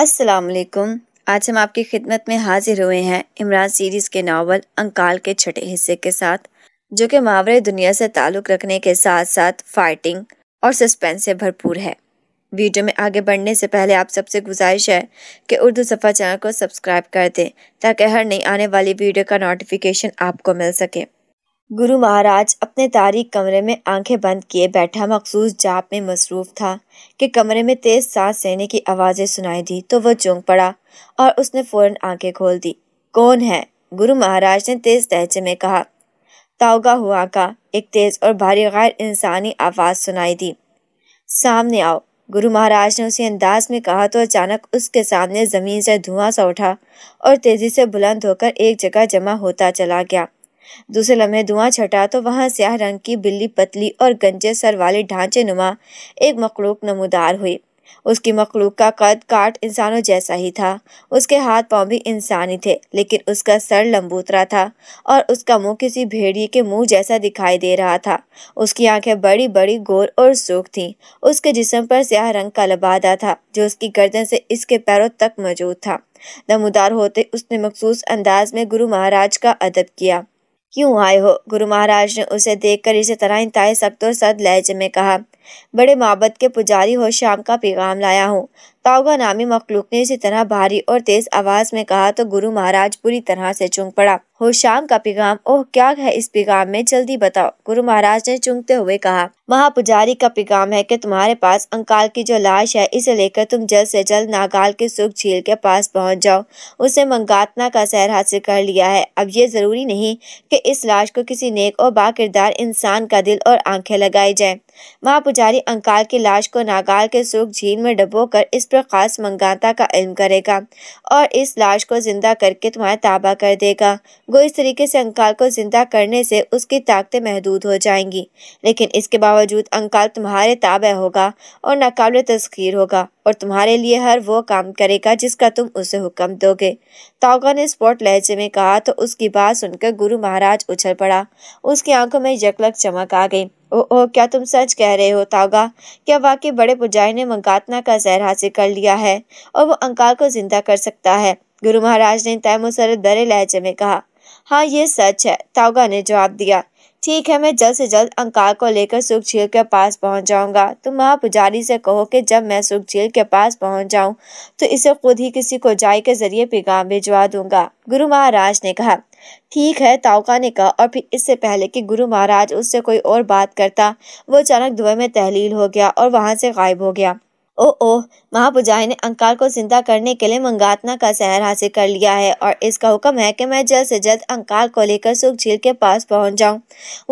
अस्सलाम वालेकुम आज हम आपकी खिदमत में हाजिर हुए हैं इमरान सीरीज़ के नावल अंकाल के छठे हिस्से के साथ जो कि मावरे दुनिया से ताल्लुक़ रखने के साथ साथ फाइटिंग और सस्पेंस से भरपूर है वीडियो में आगे बढ़ने से पहले आप सबसे गुजारिश है कि उर्दू सफ़ा चैनल को सब्सक्राइब कर दें ताकि हर नई आने वाली वीडियो का नोटिफिकेशन आपको मिल सके गुरु महाराज अपने तारीख कमरे में आंखें बंद किए बैठा मखसूस जाप में मसरूफ था कि कमरे में तेज सांस लेने की आवाज़ें सुनाई दी तो वह चौंक पड़ा और उसने फौरन आंखें खोल दी कौन है गुरु महाराज ने तेज तहजे में कहा ताउगा हुआ का एक तेज और भारी गैर इंसानी आवाज़ सुनाई दी सामने आओ गुरु महाराज ने उसी अंदाज में कहा तो अचानक उसके सामने ज़मीन से धुआं सा उठा और तेज़ी से बुलंद होकर एक जगह जमा होता चला गया दूसरे लम्हे धुआं छटा तो वहाँ स्याह रंग की बिल्ली पतली और गंजे सर वाले ढांचे नुमा एक मखलूक नमोदार हुई उसकी मखलूक का कद काट इंसानों जैसा ही था उसके हाथ पांव भी इंसानी थे लेकिन उसका सर लंबूतरा था और उसका मुंह किसी भेड़िए के मुंह जैसा दिखाई दे रहा था उसकी आंखें बड़ी बड़ी गोर और सूख थीं उसके जिसम पर स्याह रंग का लबादा था जो उसकी गर्दन से इसके पैरों तक मौजूद था नमोदार होते उसने मखसूस अंदाज में गुरु महाराज का अदब किया क्यों आए हो गुरु महाराज ने उसे देखकर इसी तरह इंतहाई सख्त और सद लहजे में कहा बड़े महबत के पुजारी हो शाम का पैगाम लाया हूँ ताउगा नामी मखलूक ने इसी तरह भारी और तेज आवाज में कहा तो गुरु महाराज पूरी तरह से चुंग पड़ा हो शाम का पैगाम ओह क्या है इस पैगाम में जल्दी बताओ गुरु महाराज ने चुंगते हुए कहा महापुजारी का पैगाम है कि तुम्हारे पास अंकाल की जो लाश है इसे लेकर तुम जल्द से जल्द नागाल के सुख झील के पास पहुंच जाओ उसे मंगातना का सैर हासिल कर लिया है अब ये जरूरी नहीं कि इस लाश को किसी नेक और बाकिरदार इंसान का दिल और आंखें लगाई जाए वहाँ पुजारी अंकाल की लाश को नागाल के सूख झील में डुबोकर इस पर खास मंगाता का इल्म करेगा और इस लाश को जिंदा करके तुम्हारा ताबा कर देगा वो इस तरीके से अंकाल को जिंदा करने से उसकी ताकतें महदूद हो जाएंगी लेकिन इसके बावजूद अंकाल तुम्हारे ताबे होगा और नाकाबले तस्खीर होगा और तुम्हारे लिए हर वो काम करेगा जिसका तुम उसे हुक्म दोगे ताउका ने स्पोर्ट लहजे में कहा तो उसकी बात सुनकर गुरु महाराज उछल पड़ा उसकी आंखों में जकलक चमक आ गई ओ ओ क्या तुम सच कह रहे हो तागा क्या वाकई बड़े पुजारी ने मंकातना का जहर हासिल कर लिया है और वो अंकाल को जिंदा कर सकता है गुरु महाराज ने तैमुसर दरे लहजे में कहा हाँ ये सच है ताउगा ने जवाब दिया ठीक है मैं जल्द से जल्द अंकार को लेकर सुख झील के पास पहुंच जाऊंगा तुम वहाँ पुजारी से कहो कि जब मैं सुख झील के पास पहुंच जाऊं तो इसे खुद ही किसी को जाय के जरिए पैगाम भिजवा दूंगा गुरु महाराज ने कहा ठीक है ताऊका ने कहा और फिर इससे पहले कि गुरु महाराज उससे कोई और बात करता वो अचानक धुएं में तहलील हो गया और वहाँ से गायब हो गया ओ ओ महापुजाही ने अंकार को जिंदा करने के लिए मंगातना का शहर हासिल कर लिया है और इसका हुक्म है कि मैं जल्द से जल्द अंकार को लेकर सुख झील के पास पहुंच जाऊं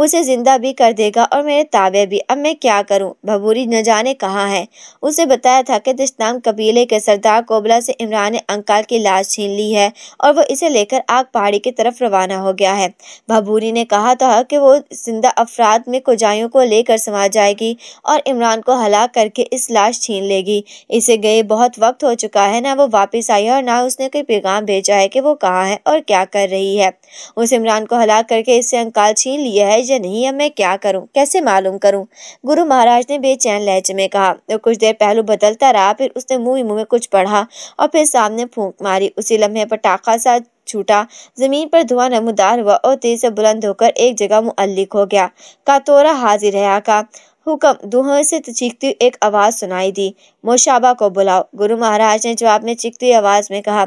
उसे जिंदा भी कर देगा और मेरे ताबे भी अब मैं क्या करूं भभूरी न जाने कहाँ है उसे बताया था कि दिश्ताम कबीले के सरदार कोबला से इमरान ने अंकार की लाश छीन ली है और वो इसे लेकर आग पहाड़ी की तरफ रवाना हो गया है भभूरी ने कहा था कि वो जिंदा अफराद में कुजाइयों को लेकर समा जाएगी और इमरान को हला करके इस लाश छीन ले मिलेगी इसे गए बहुत वक्त हो चुका है ना वो वापस आई है और ना उसने कोई पैगाम भेजा है कि वो कहाँ है और क्या कर रही है उस इमरान को हला करके इससे अंकाल छीन लिया है या नहीं अब मैं क्या करूँ कैसे मालूम करूँ गुरु महाराज ने बेचैन लहजे में कहा तो कुछ देर पहलू बदलता रहा फिर उसने मुँह ही मुँह में कुछ पढ़ा और फिर सामने फूंक मारी उसी लम्हे पटाखा सा छूटा जमीन पर धुआं नमदार हुआ और तेज से बुलंद होकर एक जगह मुअल्लिक हो गया कातोरा हाजिर है आका हुक्म धुएं से तो चीखती एक आवाज सुनाई दी मोशाबा को बुलाओ गुरु महाराज ने जवाब में चीखती आवाज में कहा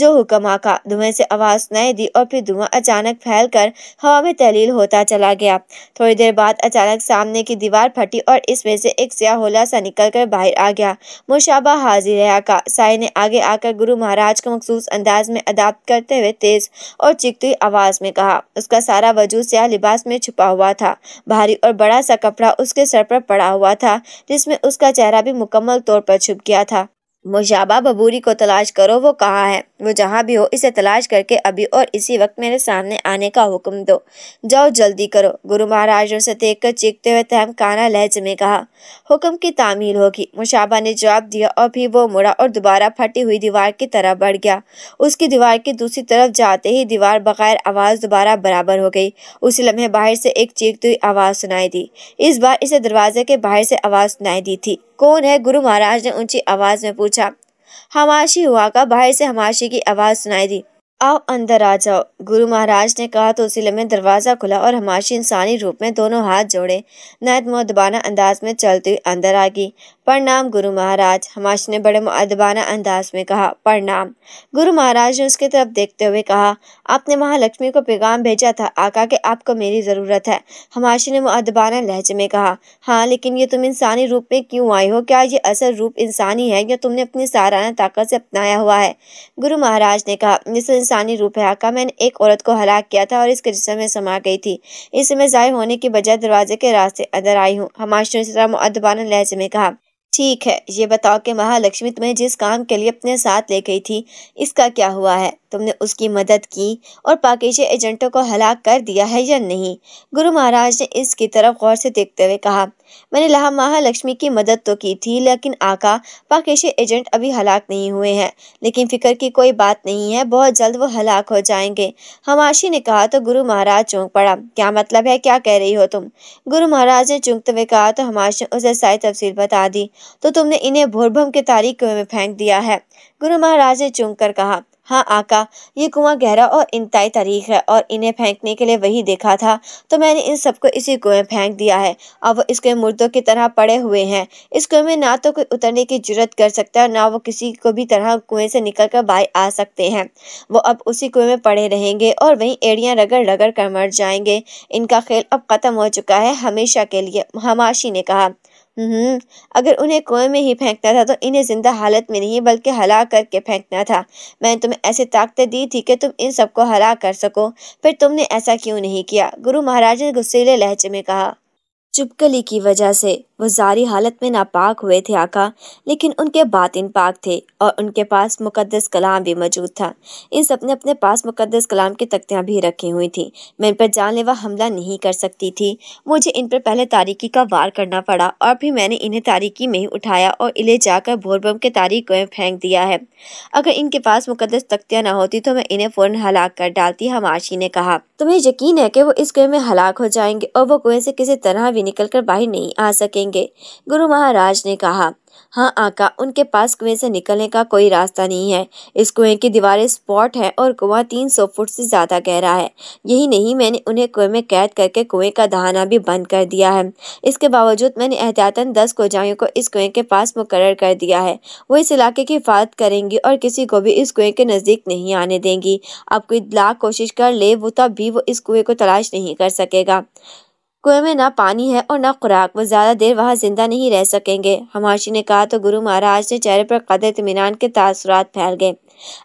जो हुक्म आका धुएं से आवाज सुनाई दी और फिर धुआं अचानक फैलकर हवा में तहलील होता चला गया थोड़ी देर बाद अचानक सामने की दीवार फटी और इसमें से एक स्या होला सा निकल कर बाहर आ गया मोशाबा हाजिर है आका साई ने आगे आकर गुरु महाराज को मखसूस अंदाज में अदाप्त करते हुए तेज और चिकती आवाज में कहा उसका सारा वजूद स्या लिबास में छुपा हुआ था भारी और बड़ा सा कपड़ा उसके सर पर पड़ा हुआ था जिसमें उसका चेहरा भी मुकम्मल तौर पर छुप गया था मुशाबा बबूरी को तलाश करो वो कहाँ है वो जहाँ भी हो इसे तलाश करके अभी और इसी वक्त मेरे सामने आने का हुक्म दो जाओ जल्दी करो गुरु महाराज उसे देख कर चीखते हुए तहम काना लहज में कहा हुक्म की तामील होगी मुशाबा ने जवाब दिया और फिर वो मुड़ा और दोबारा फटी हुई दीवार की तरफ बढ़ गया उसकी दीवार की दूसरी तरफ जाते ही दीवार बगैर आवाज़ दोबारा बराबर हो गई उसी लम्हे बाहर से एक चीखती हुई आवाज़ सुनाई दी इस बार इसे दरवाजे के बाहर से आवाज़ सुनाई दी थी कौन है गुरु महाराज ने ऊंची आवाज़ में पूछा हमाशी हुआ का बाहर से हमाशी की आवाज़ सुनाई दी आओ अंदर आ जाओ गुरु महाराज ने कहा तो उसी में दरवाज़ा खुला और हमाशी इंसानी रूप में दोनों हाथ जोड़े नैत मोहदबाना अंदाज में चलती हुई अंदर आ गई प्रणाम गुरु महाराज हमाश ने बड़े अदबाना अंदाज में कहा प्रणाम गुरु महाराज ने उसकी तरफ देखते हुए कहा आपने महालक्ष्मी को पैगाम भेजा था आका के आपको मेरी ज़रूरत है हमाशी ने मुअदबाना लहजे में कहा हाँ लेकिन ये तुम इंसानी रूप में क्यों आई हो क्या ये असल रूप इंसानी है या तुमने अपनी साराना ताकत से अपनाया हुआ है गुरु महाराज ने कहा जिससे तो इंसानी रूप है आका मैंने एक औरत को हलाक किया था और इसके जिसमें में समा गई थी इसमें ज़ाय होने की बजाय दरवाजे के रास्ते अंदर आई हूँ हमाश ने इस तरह मुअदबाना लहजे में कहा ठीक है ये बताओ कि महालक्ष्मी तुम्हें जिस काम के लिए अपने साथ ले गई थी इसका क्या हुआ है तुमने उसकी मदद की और पाकिजे एजेंटों को हलाक कर दिया है या नहीं गुरु महाराज ने इसकी तरफ गौर से देखते हुए कहा मैंने लहा महालक्ष्मी की मदद तो की थी लेकिन आका पाकेशी एजेंट अभी हलाक नहीं हुए हैं लेकिन फिक्र की कोई बात नहीं है बहुत जल्द वो हलाक हो जाएंगे हमाशी ने कहा तो गुरु महाराज चौंक पड़ा क्या मतलब है क्या कह रही हो तुम गुरु महाराज ने चूंकते हुए कहा तो हमाशी ने उसे सारी तफसील बता दी तो तुमने इन्हें भोरभम के तारीख में फेंक दिया है गुरु महाराज ने चूंक कर कहा हाँ आका ये कुआं गहरा और इंतहाई तारीख है और इन्हें फेंकने के लिए वही देखा था तो मैंने इन सबको इसी कुएं में फेंक दिया है अब वो इसके मुर्दों की तरह पड़े हुए हैं इस कुएं में ना तो कोई उतरने की जरूरत कर सकता है ना वो किसी को भी तरह कुएं से निकल कर बाहर आ सकते हैं वो अब उसी कुएं में पड़े रहेंगे और वहीं एड़ियाँ रगड़ रगड़ कर मर जाएंगे इनका खेल अब ख़त्म हो चुका है हमेशा के लिए हमाशी ने कहा हम्म, अगर उन्हें कुएं में ही फेंकना था तो इन्हें जिंदा हालत में नहीं बल्कि हला करके फेंकना था मैंने तुम्हें ऐसी ताकतें दी थी कि तुम इन सबको हला कर सको फिर तुमने ऐसा क्यों नहीं किया गुरु महाराज ने गुस्सेले लहजे में कहा चुपकली की वजह से वो जारी हालत में नापाक हुए थे आका लेकिन उनके बातिन पाक थे और उनके पास मुकद्दस कलाम भी मौजूद था इन सब ने अपने पास मुकद्दस कलाम की तख्तियाँ भी रखी हुई थी मैं इन पर जानलेवा हमला नहीं कर सकती थी मुझे इन पर पहले तारीकी का वार करना पड़ा और फिर मैंने इन्हें तारीकी में ही उठाया और इले जाकर भोरबम के तारीख को फेंक दिया है अगर इनके पास मुकद्दस तख्तियाँ ना होती तो मैं इन्हें फ़ौरन हलाक कर डालती आशी ने कहा तुम्हें यकीन है कि वो इस कुएं में हलाक हो जाएंगे और वो कुएं से किसी तरह भी निकल कर बाहर नहीं आ सकेंगे करेंगे गुरु महाराज ने कहा हाँ आका उनके पास कुएं से निकलने का कोई रास्ता नहीं है इस कुएं की दीवारें स्पॉट है और कुआं तीन सौ फुट से ज़्यादा गहरा है यही नहीं मैंने उन्हें कुएं में कैद करके कुएं का दहाना भी बंद कर दिया है इसके बावजूद मैंने एहतियातन दस कोजाइयों को इस कुएं के पास मुकर कर दिया है वो इस इलाके की हिफाजत करेंगी और किसी को भी इस कुएं के नज़दीक नहीं आने देंगी अब कोई लाख कोशिश कर ले वो तब भी वो इस कुएं को तलाश नहीं कर सकेगा कुएं में ना पानी है और ना खुराक वो ज़्यादा देर वहाँ जिंदा नहीं रह सकेंगे हमाशी ने कहा तो गुरु महाराज के चेहरे पर कद इतमान के तासरात फैल गए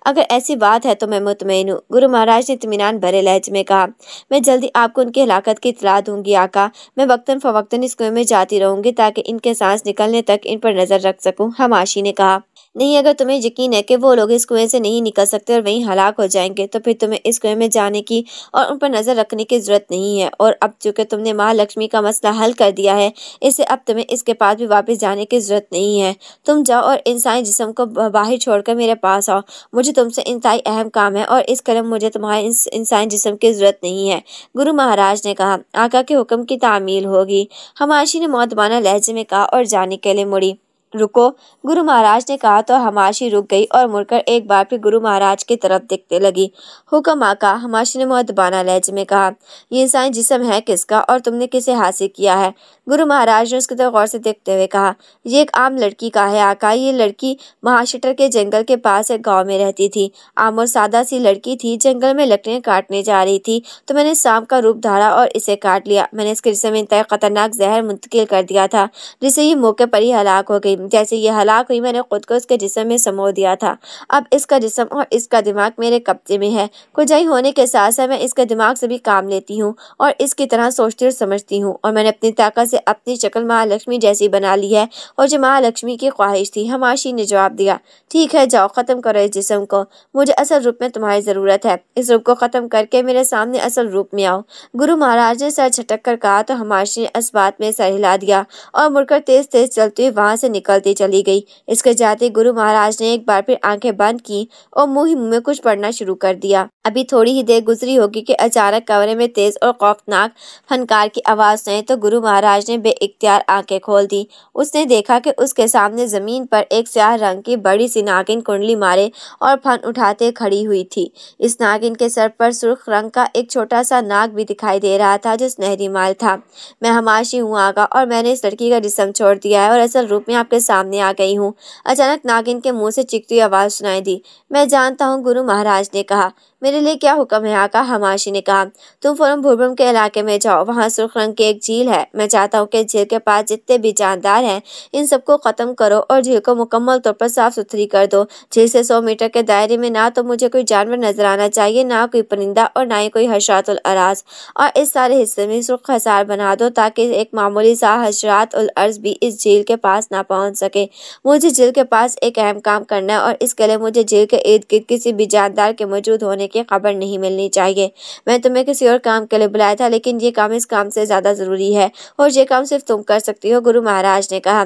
अगर ऐसी बात है तो मैं मुतमिन हूँ गुरु महाराज ने इतमान भरे लहज में कहा मैं जल्दी आपको उनकी हलाकत की इतला दूंगी आका मैं वक्ता फ़वक्ता इस कुएं में जाती रहूंगी ताकि इनके सांस निकलने तक इन पर नज़र रख सकूँ हमाशी ने कहा नहीं अगर तुम्हें यकीन है कि वो लोग इस कुएं से नहीं निकल सकते और वहीं हलाक हो जाएंगे तो फिर तुम्हें इस कुएं में जाने की और उन पर नज़र रखने की ज़रूरत नहीं है और अब चूँकि तुमने महालक्ष्मी का मसला हल कर दिया है इसे अब तुम्हें इसके पास भी वापस जाने की ज़रूरत नहीं है तुम जाओ और इंसानी जिसम को बाहर छोड़कर मेरे पास आओ मुझे तुमसे इंतहाई अहम काम है और इस कलम मुझे तुम्हारे इंसानी जिसम की ज़रूरत नहीं है गुरु महाराज ने कहा आका के हुक्म की तामील होगी हमाशी ने मौतबाना लहजे में कहा और जाने के लिए मुड़ी रुको गुरु महाराज ने कहा तो हमाशी रुक गई और मुड़कर एक बार फिर गुरु महाराज की तरफ देखने लगी हुक्म आका हमाशी ने मोहत लहजे में कहा यह इंसान जिसम है किसका और तुमने किसे हासिल किया है गुरु महाराज ने उसकी तरफ गौर से देखते हुए कहा यह एक आम लड़की का है आका ये लड़की महाशटर के जंगल के पास एक गाँव में रहती थी आम और सादा सी लड़की थी जंगल में लकड़ियाँ काटने जा रही थी तो मैंने सांप का रूप धारा और इसे काट लिया मैंने इसके जिसमें में खतरनाक जहर मुंतकिल कर दिया था जिससे ये मौके पर ही हलाक हो गई जैसे यह हलाक हुई मैंने खुद को उसके जिसम में समो दिया था अब इसका जिसम और इसका दिमाग मेरे कब्जे में है खुजाई होने के साथ साथ मैं इसके दिमाग से भी काम लेती हूँ और इसकी तरह सोचती और समझती हूँ और मैंने अपनी ताकत से अपनी शक्ल महालक्ष्मी जैसी बना ली है और जो महालक्ष्मी की ख्वाहिश थी हमाशी ने जवाब दिया ठीक है जाओ ख़त्म करो इस जिसम को मुझे असल रूप में तुम्हारी ज़रूरत है इस रूप को ख़त्म करके मेरे सामने असल रूप में आओ गुरु महाराज ने सर झटक कर कहा तो हमाशी ने इस बात में सर हिला दिया और मुड़कर तेज़ तेज़ चलते हुए वहाँ से निकल निकलती चली गई इसके जाते गुरु महाराज ने एक बार फिर आंखें बंद की और मुंह में कुछ पढ़ना शुरू कर दिया अभी थोड़ी ही देर गुजरी होगी कि अचानक कमरे में तेज और खौफनाक फनकार की आवाज सुनी तो गुरु महाराज ने बेख्तियार आंखें खोल दी उसने देखा कि उसके सामने जमीन पर एक स्याह रंग की बड़ी सी नागिन कुंडली मारे और फन उठाते खड़ी हुई थी इस नागिन के सर पर सुर्ख रंग का एक छोटा सा नाग भी दिखाई दे रहा था जो सुनहरी माल था मैं हमाशी हूँ आगा और मैंने इस लड़की का जिसम छोड़ दिया है और असल रूप में आपके सामने आ गई हूँ अचानक नागिन के मुंह से चिकती आवाज़ सुनाई दी मैं जानता हूँ गुरु महाराज ने कहा मेरे लिए क्या हुक्म है आका हमाशी ने कहा तुम फोरम भुरभुम के इलाके में जाओ वहाँ सुर्ख रंग की एक झील है मैं चाहता हूँ कि झील के पास जितने भी जानदार हैं इन सबको ख़त्म करो और झील को मुकम्मल तौर पर साफ सुथरी कर दो झील से सौ मीटर के दायरे में ना तो मुझे कोई जानवर नजर आना चाहिए ना कोई परिंदा और ना ही कोई हशरातुल और इस सारे हिस्से में सुर्ख हसार बना दो ताकि एक मामूली सा हशरात भी इस झील के पास ना पहुँच सके मुझे झील के पास एक अहम काम करना है और इसके लिए मुझे झील के इर्द गिर्द किसी भी जानदार के मौजूद होने की खबर नहीं मिलनी चाहिए मैं तुम्हें किसी और काम के लिए बुलाया था लेकिन ये काम इस काम से ज़्यादा ज़रूरी है और ये काम सिर्फ तुम कर सकती हो गुरु महाराज ने कहा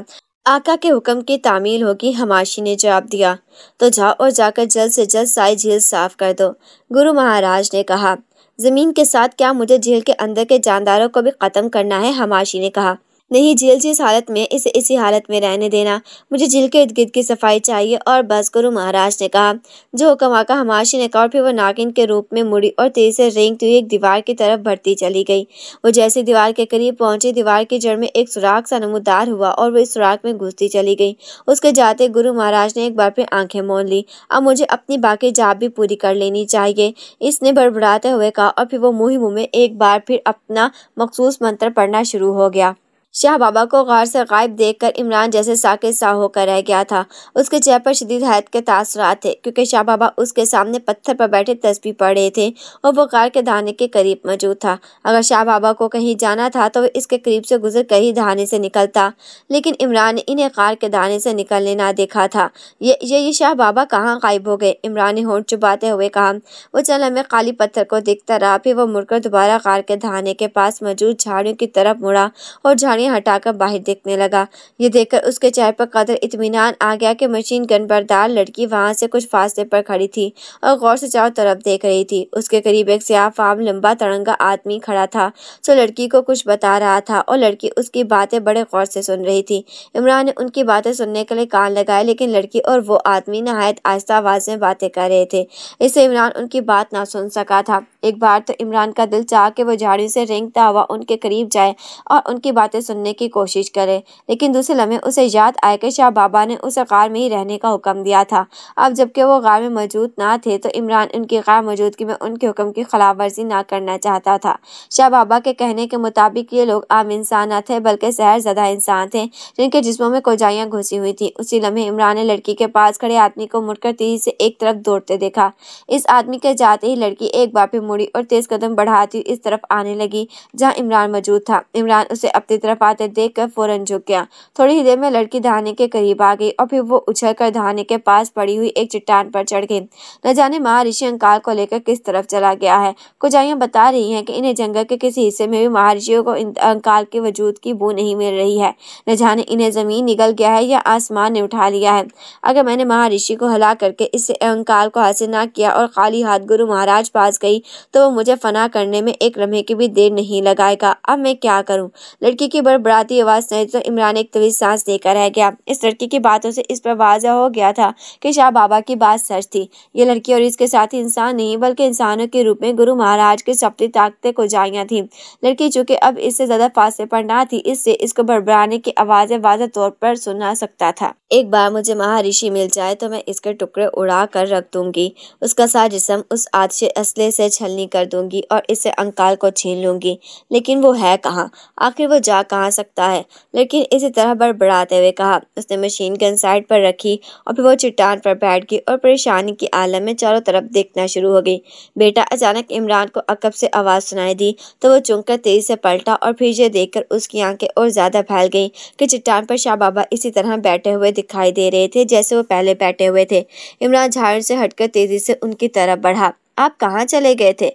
आका के हुक्म की तामील होगी हमाशी ने जवाब दिया तो जाओ और जाकर जल्द से जल्द साई झील साफ कर दो गुरु महाराज ने कहा ज़मीन के साथ क्या मुझे झील के अंदर के जानदारों को भी ख़त्म करना है हमाशी ने कहा नहीं झील जिस हालत में इसे इसी हालत में रहने देना मुझे झील के इर्द गिर्द की सफाई चाहिए और बस गुरु महाराज ने कहा जो हुक्म आका हमाशी ने कहा और फिर वो नागिन के रूप में मुड़ी और तेजी से रेंगती हुई एक दीवार की तरफ बढ़ती चली गई वो जैसे दीवार के करीब पहुंची दीवार की जड़ में एक सुराख सा नमोदार हुआ और वो इस सुराख में घुसती चली गई उसके जाते गुरु महाराज ने एक बार फिर आंखें मोड़ ली अब मुझे अपनी बाकी जाप भी पूरी कर लेनी चाहिए इसने बड़बड़ाते हुए कहा और फिर वो मुँह मुँह में एक बार फिर अपना मखसूस मंत्र पढ़ना शुरू हो गया शाह बाबा को गौर से गायब देखकर इमरान जैसे साकित सा होकर रह गया था उसके चेहरे पर शदीद हयात के तसरा थे क्योंकि शाह बाबा उसके सामने पत्थर पर बैठे तस्वीर पड़े रहे थे और वो कार के धाने के करीब मौजूद था अगर शाह बाबा को कहीं जाना था तो वह इसके करीब से गुजर कर ही दहाने से निकलता लेकिन इमरान ने इन्हें कार के दहाने से निकलने ना देखा था ये ये, ये शाह बाबा कहाँ गायब हो गए इमरान ने होंठ चुपाते हुए कहा वो चल हमें खाली पत्थर को देखता रहा फिर वो मुड़कर दोबारा कार के दहाने के पास मौजूद झाड़ियों की तरफ मुड़ा और झाड़ियाँ उन्हें हटाकर बाहर देखने लगा ये देखकर उसके चेहरे पर कदर इतमान आ गया कि मशीन गन बरदार लड़की वहाँ से कुछ फासले पर खड़ी थी और गौर से चारों तरफ देख रही थी उसके करीब एक स्याह फार्म लंबा तड़ंगा आदमी खड़ा था सो लड़की को कुछ बता रहा था और लड़की उसकी बातें बड़े गौर से सुन रही थी इमरान ने उनकी बातें सुनने के लिए कान लगाए लेकिन लड़की और वो आदमी नहायत आहिस्ता आवाज़ में बातें कर रहे थे इससे इमरान उनकी बात ना सुन सका था एक बार तो इमरान का दिल चाह के वो झाड़ू से रेंगता हुआ उनके करीब जाए और उनकी बातें सुनने की कोशिश करे लेकिन दूसरे लम्हे उसे याद आया कि शाह बाबा ने उसे गार में ही रहने का हुक्म दिया था अब जबकि वो गार में मौजूद ना थे तो इमरान उनकी गैर मौजूदगी में उनके हुक्म की खिलाफ वर्जी ना करना चाहता था शाह बाबा के कहने के मुताबिक ये लोग आम इंसान न थे बल्कि शहर ज़्यादा इंसान थे जिनके जिसमों में कोजाइयाँ घुसी हुई थी उसी लम्हे इमरान ने लड़की के पास खड़े आदमी को मुड़कर तेजी से एक तरफ दौड़ते देखा इस आदमी के जाते ही लड़की एक बार फिर मुड़ी और तेज कदम बढ़ाती हुई इस तरफ आने लगी जहाँ इमरान मौजूद था इमरान उसे अपनी तरफ तरफ आते देख कर फौरन झुक गया थोड़ी ही देर में लड़की धाने के करीब आ गई और फिर वो उछल कर धाने के पास पड़ी हुई एक चट्टान पर चढ़ गई न जाने महर्षि अंकाल को लेकर किस तरफ चला गया है कुजाइयाँ बता रही हैं कि इन्हें जंगल के किसी हिस्से में भी महर्षियों को अंकाल के वजूद की बू नहीं मिल रही है न जाने इन्हें जमीन निकल गया है या आसमान ने उठा लिया है अगर मैंने महर्षि को हला करके इस अंकाल को हासिल ना किया और खाली हाथ गुरु महाराज पास गई तो वो मुझे फना करने में एक लम्हे की भी देर नहीं लगाएगा अब मैं क्या करूं लड़की की पर बराती आवाज़ सुनाई तो इमरान एक तवीज सांस लेकर रह गया इस लड़की की बातों से इस पर वाजा हो गया था कि शाह बाबा की बात सच थी ये लड़की और इसके साथ इंसान नहीं बल्कि इंसानों के रूप में गुरु महाराज की सप्ती ताकतें कोजाइयाँ थी लड़की चूंकि अब इससे ज़्यादा फासले पर ना थी इससे इसको बड़बड़ाने की आवाज़ें वाजह तौर पर सुना सकता था एक बार मुझे महारिषि मिल जाए तो मैं इसके टुकड़े उड़ा कर रख दूंगी उसका सा जिसम उस आतश असले से छलनी कर दूंगी और इसे अंकाल को छीन लूंगी लेकिन वो है कहाँ आखिर वो जा कहाँ कहा सकता है लेकिन इसी तरह बड़बड़ाते हुए कहा उसने मशीन गन साइड पर रखी और फिर वो चट्टान पर बैठ गई और परेशानी के आलम में चारों तरफ देखना शुरू हो गई बेटा अचानक इमरान को अकब से आवाज़ सुनाई दी तो वो चुनकर तेजी से पलटा और फिर ये देखकर उसकी आंखें और ज़्यादा फैल गई कि चट्टान पर शाह बाबा इसी तरह बैठे हुए दिखाई दे रहे थे जैसे वो पहले बैठे हुए थे इमरान झाड़ से हटकर तेज़ी से उनकी तरफ बढ़ा आप कहाँ चले गए थे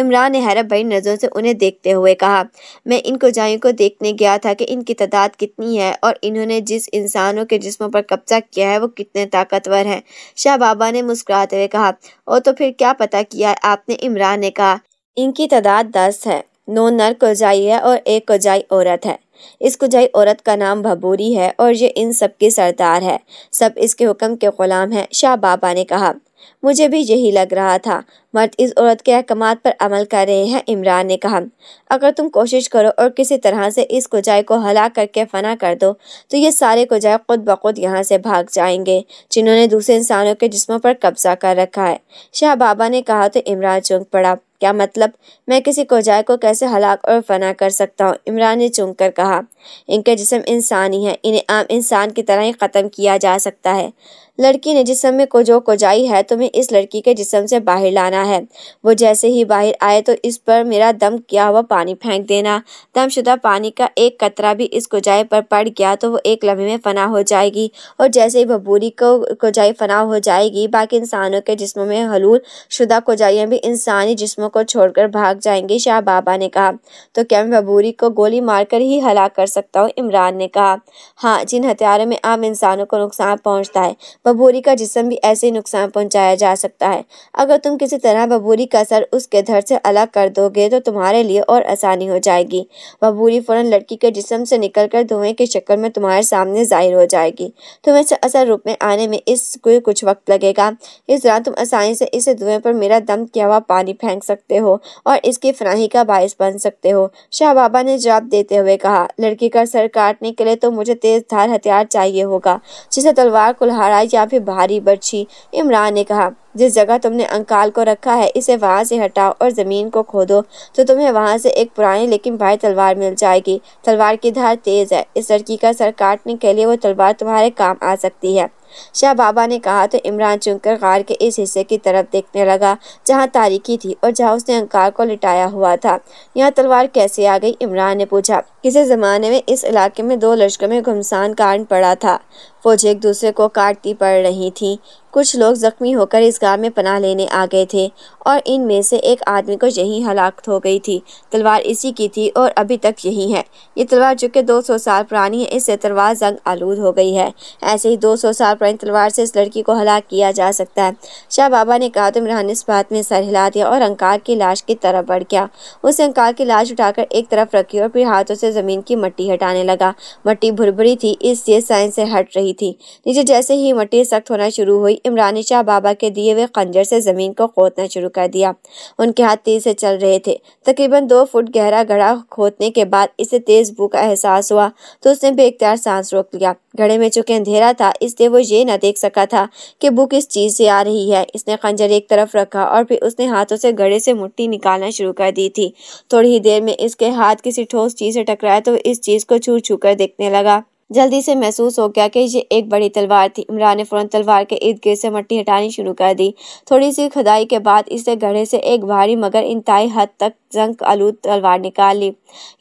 इमरान ने हैरत भरी नज़रों से उन्हें देखते हुए कहा मैं इन कोजाइयों को देखने गया था कि इनकी तादाद कितनी है और इन्होंने जिस इंसानों के जिस्मों पर कब्जा किया है वो कितने ताकतवर हैं शाह बाबा ने मुस्कुराते हुए कहा और तो फिर क्या पता किया आपने इमरान ने कहा इनकी तादाद दस है नौ नर कोजाई है और एक कोजाई औरत है इस कुजाई औरत का नाम भबूरी है और ये इन सब की सरदार है सब इसके हुक्म के ग़ुलाम हैं शाह बाबा ने कहा मुझे भी यही लग रहा था मर्द इस औरत के अहकाम पर अमल कर रहे हैं इमरान ने कहा अगर तुम कोशिश करो और किसी तरह से इस कुजाई को हला करके फना कर दो तो ये सारे कुजाए खुद ब खुद यहाँ से भाग जाएंगे जिन्होंने दूसरे इंसानों के जिस्मों पर कब्जा कर रखा है शाह बाबा ने कहा तो इमरान चौंक पड़ा क्या मतलब मैं किसी कोजाय को कैसे हलाक और फना कर सकता हूँ इमरान ने चूंक कर कहा इनके जिसम इंसानी है इन्हें आम इंसान की तरह ही ख़त्म किया जा सकता है लड़की ने जिसम को जो कोजाई है तुम्हें इस लड़की के जिसम से बाहर लाना है वो जैसे ही बाहर आए तो इस पर मेरा दम किया हुआ पानी फेंक देना दमशुदा पानी का एक कतरा भी इस कोजाई पर पड़ गया तो वो एक लम्हे में फना हो जाएगी और जैसे ही बबूरी को कोजाई फना हो जाएगी बाकी इंसानों के जिसमों में हलूल शुदा कोजाइयाँ भी इंसानी जिसमों को छोड़कर भाग जाएंगी शाह बाबा ने कहा तो क्या मैं बबूरी को गोली मारकर ही हला कर सकता हूँ इमरान ने कहा हाँ जिन हथियारों में आम इंसानों को नुकसान पहुँचता है बबूरी का जिसम भी ऐसे नुकसान पहुंचाया जा सकता है अगर तुम किसी तरह बबूरी का सर उसके धड़ से अलग कर दोगे तो तुम्हारे लिए और आसानी हो जाएगी बबूरी फ़ौरन लड़की के जिसम से निकलकर धुएं की शक्ल में तुम्हारे सामने जाहिर हो जाएगी तुम्हें इसे असल रूप में आने में इस कुछ वक्त लगेगा इस दौरान तुम आसानी से इस धुएं पर मेरा दम किया हुआ पानी फेंक सकते हो और इसकी फ्राही का बायस बन सकते हो शाह बाबा ने जवाब देते हुए कहा लड़की का सर काटने के लिए तो मुझे तेज धार हथियार चाहिए होगा जिसे तलवार कुल्हाड़ाई या भी भारी बर्छी इमरान ने कहा जिस जगह तुमने अंकाल को रखा है इसे वहाँ से हटाओ और ज़मीन को खोदो तो तुम्हें वहाँ से एक पुरानी लेकिन भारी तलवार मिल जाएगी तलवार की धार तेज़ है इस लड़की का सर काटने के लिए वो तलवार तुम्हारे काम आ सकती है शाह बाबा ने कहा तो इमरान चुनकर गार के इस हिस्से की तरफ देखने लगा जहाँ तारीखी थी और जहाँ उसने अंकार को लिटाया हुआ था यहाँ तलवार कैसे आ गई इमरान ने पूछा किसी ज़माने में इस इलाके में दो लश्कर में घुमसान कांड पड़ा था फौजें एक दूसरे को काटती पड़ रही थीं कुछ लोग ज़ख्मी होकर इस गांव में पनाह लेने आ गए थे और इनमें से एक आदमी को यहीं हलाक हो गई थी तलवार इसी की थी और अभी तक यही है ये तलवार जो कि 200 साल पुरानी है इससे तलवार जंग आलूद हो गई है ऐसे ही 200 साल पुरानी तलवार से इस लड़की को हलाक किया जा सकता है शाह बाबा ने कहा तो इमरान इस बात में सर हिला दिया और अंकार की लाश की तरफ बढ़ गया उसने अंकार की लाश उठाकर एक तरफ रखी और फिर हाथों से ज़मीन की मट्टी हटाने लगा मट्टी भुरभुरी थी इससे साइंस से हट रही हुई थी नीचे जैसे ही मट्टी सख्त होना शुरू हुई इमरानी शाह बाबा के दिए हुए खंजर से ज़मीन को खोदना शुरू कर दिया उनके हाथ तेज़ से चल रहे थे तकरीबन दो फुट गहरा घड़ा खोदने के बाद इसे तेज़ भू का एहसास हुआ तो उसने बेख्तियार सांस रोक लिया घड़े में चुके अंधेरा था इसलिए वो ये न देख सका था कि भू किस चीज़ से आ रही है इसने खंजर एक तरफ रखा और फिर उसने हाथों से घड़े से मुट्टी निकालना शुरू कर दी थी थोड़ी ही देर में इसके हाथ किसी ठोस चीज़ से टकराया तो इस चीज़ को छू छू कर देखने लगा जल्दी से महसूस हो गया कि ये एक बड़ी तलवार थी इमरान ने फ़ौरन तलवार के इर्द गिर्द से मट्टी हटानी शुरू कर दी थोड़ी सी खुदाई के बाद इसने गढ़े से एक भारी मगर इंतहाई हद तक जंग आलू तलवार निकाल ली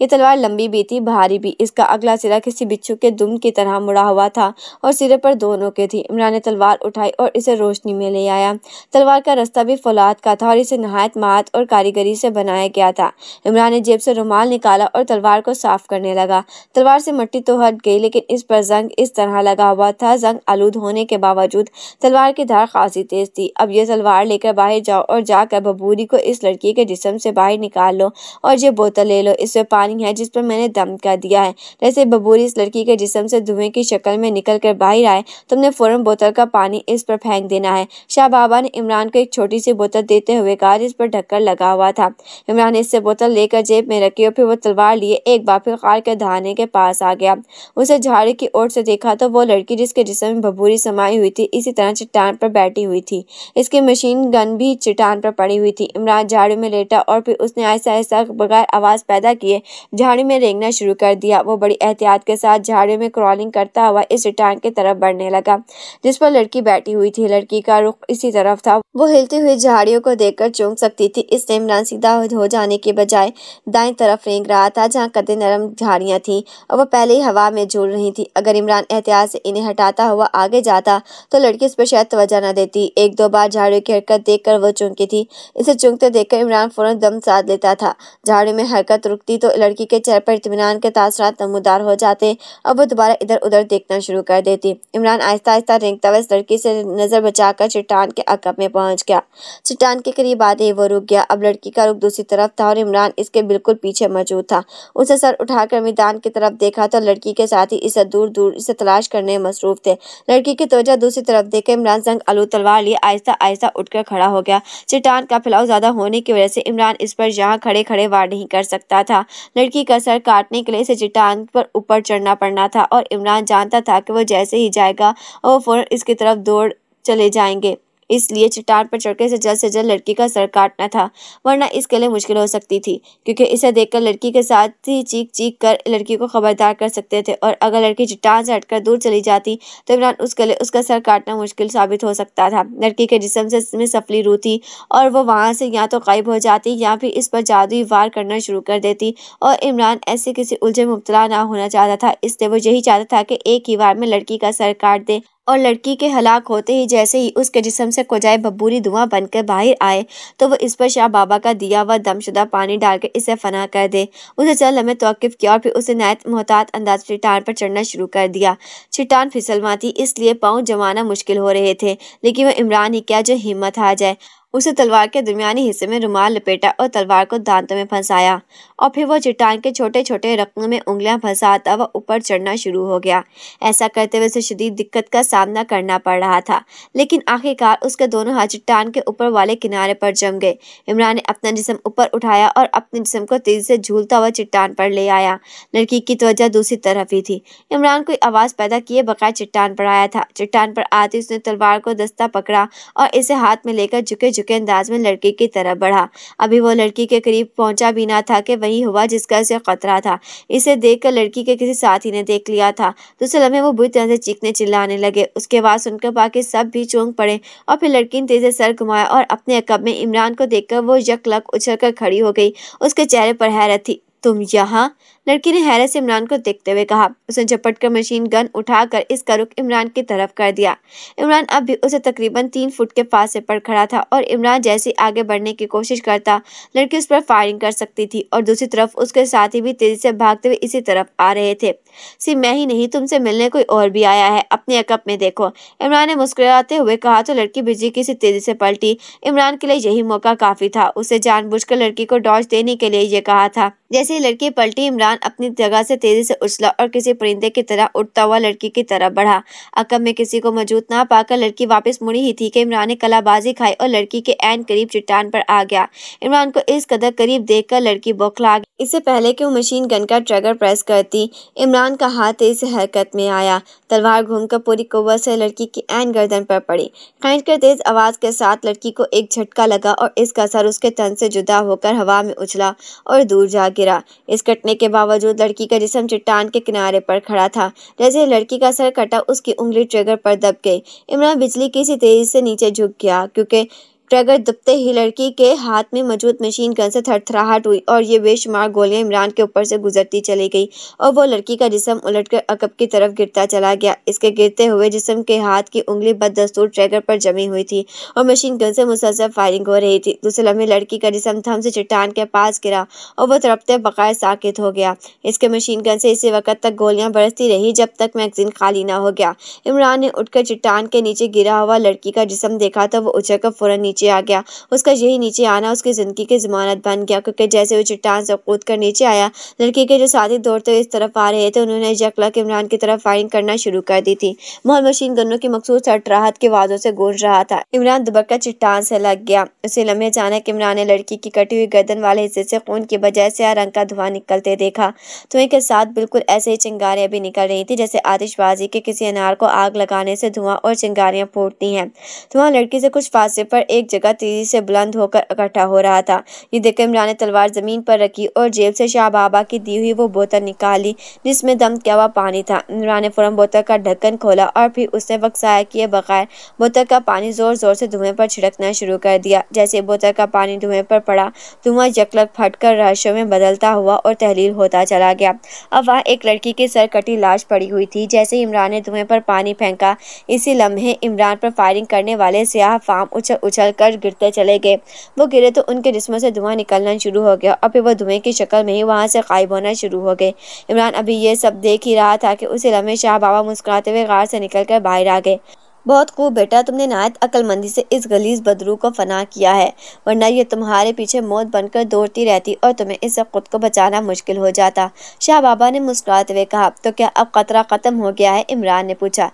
ये तलवार लंबी भी थी भारी भी इसका अगला सिरा किसी बिच्छू के दुम की तरह मुड़ा हुआ था और सिरे पर दो नोके थी इमरान ने तलवार उठाई और इसे रोशनी में ले आया तलवार का रास्ता भी फौलाद का था और इसे नहायत मात और कारीगरी से बनाया गया था इमरान ने जेब से रुमाल निकाला और तलवार को साफ करने लगा तलवार से मट्टी तो हट गई लेकिन इस पर जंग इस तरह लगा हुआ था जंग आलूद होने के बावजूद तलवार की धार खासी तेज थी अब यह तलवार लेकर बाहर जाओ और जाकर बबूरी को इस लड़की के जिसम से बाहर निकाल निकाल लो और ये बोतल ले लो इसमें पानी है जिस पर मैंने दम कर दिया है जैसे बबूरी इस लड़की के जिसम से धुएं की शक्ल में निकल कर बाहर आए तुमने फ़ौरन बोतल का पानी इस पर फेंक देना है शाह बाबा ने इमरान को एक छोटी सी बोतल देते हुए कहा जिस पर ढक्कर लगा हुआ था इमरान ने इससे बोतल लेकर जेब में रखी और फिर वो तलवार लिए एक बार फिर कार के धाने के पास आ गया उसे झाड़ी की ओर से देखा तो वो लड़की जिसके जिसम में भबूरी समाई हुई थी इसी तरह चट्टान पर बैठी हुई थी इसकी मशीन गन भी चट्टान पर पड़ी हुई थी इमरान झाड़ू में लेटा और फिर उसने आहिस्ता आहिस्ता बगैर आवाज़ पैदा किए झाड़ी में रेंगना शुरू कर दिया वो बड़ी एहतियात के साथ झाड़ियों में क्रॉलिंग करता हुआ इस चट्टान की तरफ बढ़ने लगा जिस पर लड़की बैठी हुई थी लड़की का रुख इसी तरफ था वो हिलती हुई झाड़ियों को कर चौंक सकती थी इससे इमरान सीधा हो जाने के बजाय दाएं तरफ रेंग रहा था जहाँ कदे नरम झाड़ियाँ थी और वह पहले ही हवा में झूल रही थी अगर इमरान एहतियात से इन्हें हटाता हुआ आगे जाता तो लड़की उस पर शायद तवज्जो न देती एक दो बार झाड़ियों की हरकत देख कर वो चौंकी थी इसे चौंकते देखकर इमरान फौरन दम साध लेता देता था झाड़ू में हरकत रुकती तो लड़की के चेहरे पर इतमान के तासरात नमदार हो जाते अब वो दोबारा इधर उधर देखना शुरू कर देती इमरान आहिस्ता आहिस्ता रेंगता हुआ लड़की से नज़र बचाकर चट्टान के अकब में पहुंच गया चट्टान के करीब आते ही वो रुक गया अब लड़की का रुख दूसरी तरफ था और इमरान इसके बिल्कुल पीछे मौजूद था उसे सर उठाकर मैदान की तरफ देखा तो लड़की के साथ ही इसे दूर दूर इसे तलाश करने में मसरूफ थे लड़की की तोजा दूसरी तरफ देखे इमरान संग आलू तलवार लिए आहिस्ता आहिस्ता उठकर खड़ा हो गया चट्टान का फैलाव ज़्यादा होने की वजह से इमरान इस पर जान जहां खड़े खड़े वार नहीं कर सकता था लड़की का सर काटने के लिए इसे चट्टान पर ऊपर चढ़ना पड़ना था और इमरान जानता था कि वो जैसे ही जाएगा वो फौरन इसकी तरफ दौड़ चले जाएंगे इसलिए चट्टान पर चढ़कर से जल्द से जल्द लड़की का सर काटना था वरना इसके लिए मुश्किल हो सकती थी क्योंकि इसे देखकर लड़की के साथ ही चीख चीख कर लड़की को खबरदार कर सकते थे और अगर लड़की चट्टान से हटकर दूर चली जाती तो इमरान उसके लिए उसका सर काटना मुश्किल साबित हो सकता था लड़की के जिसम से इसमें सफली रू थी और वो वहाँ से या तो गायब हो जाती या फिर इस पर जादुई वार करना शुरू कर देती और इमरान ऐसे किसी उलझे मुबतला ना होना चाहता था इसलिए वो यही चाहता था कि एक ही वार में लड़की का सर काट दे और लड़की के हलाक होते ही जैसे ही उसके जिसम से कोजाए बब्बूरी धुआं बनकर बाहर आए तो वह इस पर शाह बाबा का दिया हुआ दमशुदा पानी डालकर इसे फना कर दे उसे चल हमें तोकफ़ किया और फिर उसे नायत मोहतात अंदाज चिटान पर चढ़ना शुरू कर दिया छिटान फिसलवा थी इसलिए पाँव जमाना मुश्किल हो रहे थे लेकिन वह इमरान ही क्या जो हिम्मत आ जाए उसे तलवार के दरमियानी हिस्से में रुमाल लपेटा और तलवार को दांतों में फंसाया और फिर वो चट्टान के छोटे छोटे रत्नों में उंगलियां फंसाता वह ऊपर चढ़ना शुरू हो गया ऐसा करते हुए उसे शदीद दिक्कत का सामना करना पड़ रहा था लेकिन आखिरकार उसके दोनों हाथ चट्टान के ऊपर वाले किनारे पर जम गए इमरान ने अपना जिसम ऊपर उठाया और अपने जिसम को तेजी से झूलता हुआ चट्टान पर ले आया लड़की की तवज्जो दूसरी तरफ ही थी इमरान कोई आवाज़ पैदा किए बगैर चट्टान पर आया था चट्टान पर आते उसने तलवार को दस्ता पकड़ा और इसे हाथ में लेकर झुके चुके अंदाज में लड़के की तरफ बढ़ा अभी वो लड़की के करीब पहुंचा भी ना था कि वही हुआ जिसका उसे खतरा था इसे देख कर लड़की के किसी साथी ने देख लिया था दूसरे लम्हे वो बुरी तरह से चीखने चिल्लाने लगे उसके बाद सुनकर बाकी सब भी चौंक पड़े और फिर लड़की ने तेजी सर घुमाया और अपने अकब में इमरान को देखकर वो यकलक उछल कर खड़ी हो गई उसके चेहरे पर हैरत थी तुम यहाँ लड़की ने हैरत से इमरान को देखते हुए कहा उसने झपट कर मशीन गन उठाकर इसका रुख इमरान की तरफ कर दिया इमरान अब भी उसे तकरीबन तीन फुट के पास से पर खड़ा था और इमरान जैसे आगे बढ़ने की कोशिश करता लड़की उस पर फायरिंग कर सकती थी और दूसरी तरफ उसके साथी भी तेजी से भागते हुए इसी तरफ आ रहे थे सिर्फ मैं ही नहीं तुमसे मिलने कोई और भी आया है अपने अकप में देखो इमरान ने मुस्कुराते हुए कहा तो लड़की बिजली किसी तेजी से पलटी इमरान के लिए यही मौका काफी था उसे जानबूझकर लड़की को डॉच देने के लिए ये कहा था जैसे ही लड़की पलटी इमरान चांद अपनी जगह से तेजी से उछला और किसी परिंदे की तरह उठता हुआ लड़की की तरफ बढ़ा अकब में किसी को मौजूद ना पाकर लड़की वापस मुड़ी ही थी कि इमरान ने कलाबाजी खाई और लड़की के एन करीब चट्टान पर आ गया इमरान को इस कदर करीब कर लड़की बौखला गई इससे पहले की वो मशीन गन का ट्रिगर प्रेस करती इमरान का हाथ तेज से हरकत में आया तलवार घूमकर पूरी कुवत से लड़की की एन गर्दन पर पड़ी खींच कर तेज आवाज के साथ लड़की को एक झटका लगा और इसका असर उसके तन से जुदा होकर हवा में उछला और दूर जा गिरा इस कटने के बाद बावजूद लड़की का जिसम चट्टान के किनारे पर खड़ा था जैसे लड़की का सर कटा उसकी उंगली ट्रिगर पर दब गई इमरान बिजली किसी तेजी से नीचे झुक गया क्योंकि ट्रैगर दबते ही लड़की के हाथ में मौजूद मशीन गन से थरथराहट हुई और ये बेशुमार गोलियां इमरान के ऊपर से गुजरती चली गई और वो लड़की का जिसम उलटकर अकब की तरफ गिरता चला गया इसके गिरते हुए जिसम के हाथ की उंगली बददस्तूर ट्रैगर पर जमी हुई थी और मशीन गन से मुसलसल फायरिंग हो रही थी दूसरे लम्हे लड़की का जिसम थम से चट्टान के पास गिरा और वह तड़पते बकाय साकित हो गया इसके मशीन गन से इसी वक्त तक गोलियाँ बरसती रही जब तक मैगजीन खाली ना हो गया इमरान ने उठकर चट्टान के नीचे गिरा हुआ लड़की का जिसम देखा तो वो उछल कर फ़ौरन नीचे नीचे आ गया उसका यही नीचे आना उसकी ज़िंदगी की जमानत बन गया क्योंकि जैसे वो चट्टान से कूद कर नीचे आया लड़की के जो साथी दौड़ते तो हुए इस तरफ आ रहे थे उन्होंने जकला के इमरान की तरफ फायरिंग करना शुरू कर दी थी मोहन मशीन गनों की मखसूस अटराहत के वादों से गूंज रहा था इमरान दुबक्का चट्टान से लग गया उसे लम्हे अचानक इमरान ने लड़की की कटी हुई गर्दन वाले हिस्से से खून की बजाय से रंग का धुआं निकलते देखा तो के साथ बिल्कुल ऐसे ही चिंगारियाँ भी निकल रही थी जैसे आतिशबाजी के किसी अनार को आग लगाने से धुआं और चिंगारियाँ फूटती हैं धुआं लड़की से कुछ फासले पर एक जगह तेजी से बुलंद होकर इकट्ठा हो रहा था ये देखकर इमरान ने तलवार ज़मीन पर रखी और जेब से शाह बाबा की दी हुई वो बोतल निकाली जिसमें दम किया हुआ पानी था इमरान ने फ़ौरन बोतल का ढक्कन खोला और फिर उसने वक्त ज़ाया किए बगैर बोतल का पानी ज़ोर ज़ोर से धुएं पर छिड़कना शुरू कर दिया जैसे बोतल का पानी धुएं पर पड़ा धुआं फट कर रहस्यों में बदलता हुआ और तहलील होता चला गया अब वहाँ एक लड़की की सर कटी लाश पड़ी हुई थी जैसे इमरान ने धुएं पर पानी फेंका इसी लम्हे इमरान पर फायरिंग करने वाले सियाह फार्म उछल उछल कर गिरते चले गए वो गिरे तो उनके जिसमों से धुआं निकलना शुरू हो गया और फिर वह धुएं की शक्ल में ही वहाँ से गायब होना शुरू हो गए इमरान अभी ये सब देख ही रहा था कि उसी लम्हे शाह बाबा मुस्कुराते हुए गार से निकल कर बाहर आ गए बहुत खूब बेटा तुमने नायत अकलमंदी से इस गलीस बदरू को फना किया है वरना ये तुम्हारे पीछे मौत बनकर दौड़ती रहती और तुम्हें इससे खुद को बचाना मुश्किल हो जाता शाह बाबा ने मुस्कुराते हुए कहा तो क्या अब खतरा ख़त्म हो गया है इमरान ने पूछा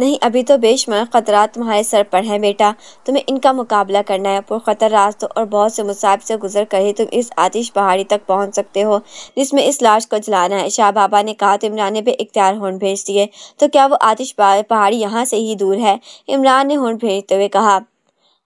नहीं अभी तो बेशुमार खतरा तुम्हारे सर पर हैं बेटा तुम्हें इनका मुकाबला करना है पुरखतर रास्तों और बहुत से मुसाब से गुजर कर ही तुम इस आतिश पहाड़ी तक पहुंच सकते हो जिसमें इस लाश को जलाना है शाह बाबा ने कहा तो इमरान ने भी इख्तियार होन भेज दिए तो क्या वो आतिश पहाड़ी यहाँ से ही दूर है इमरान ने होन भेजते हुए कहा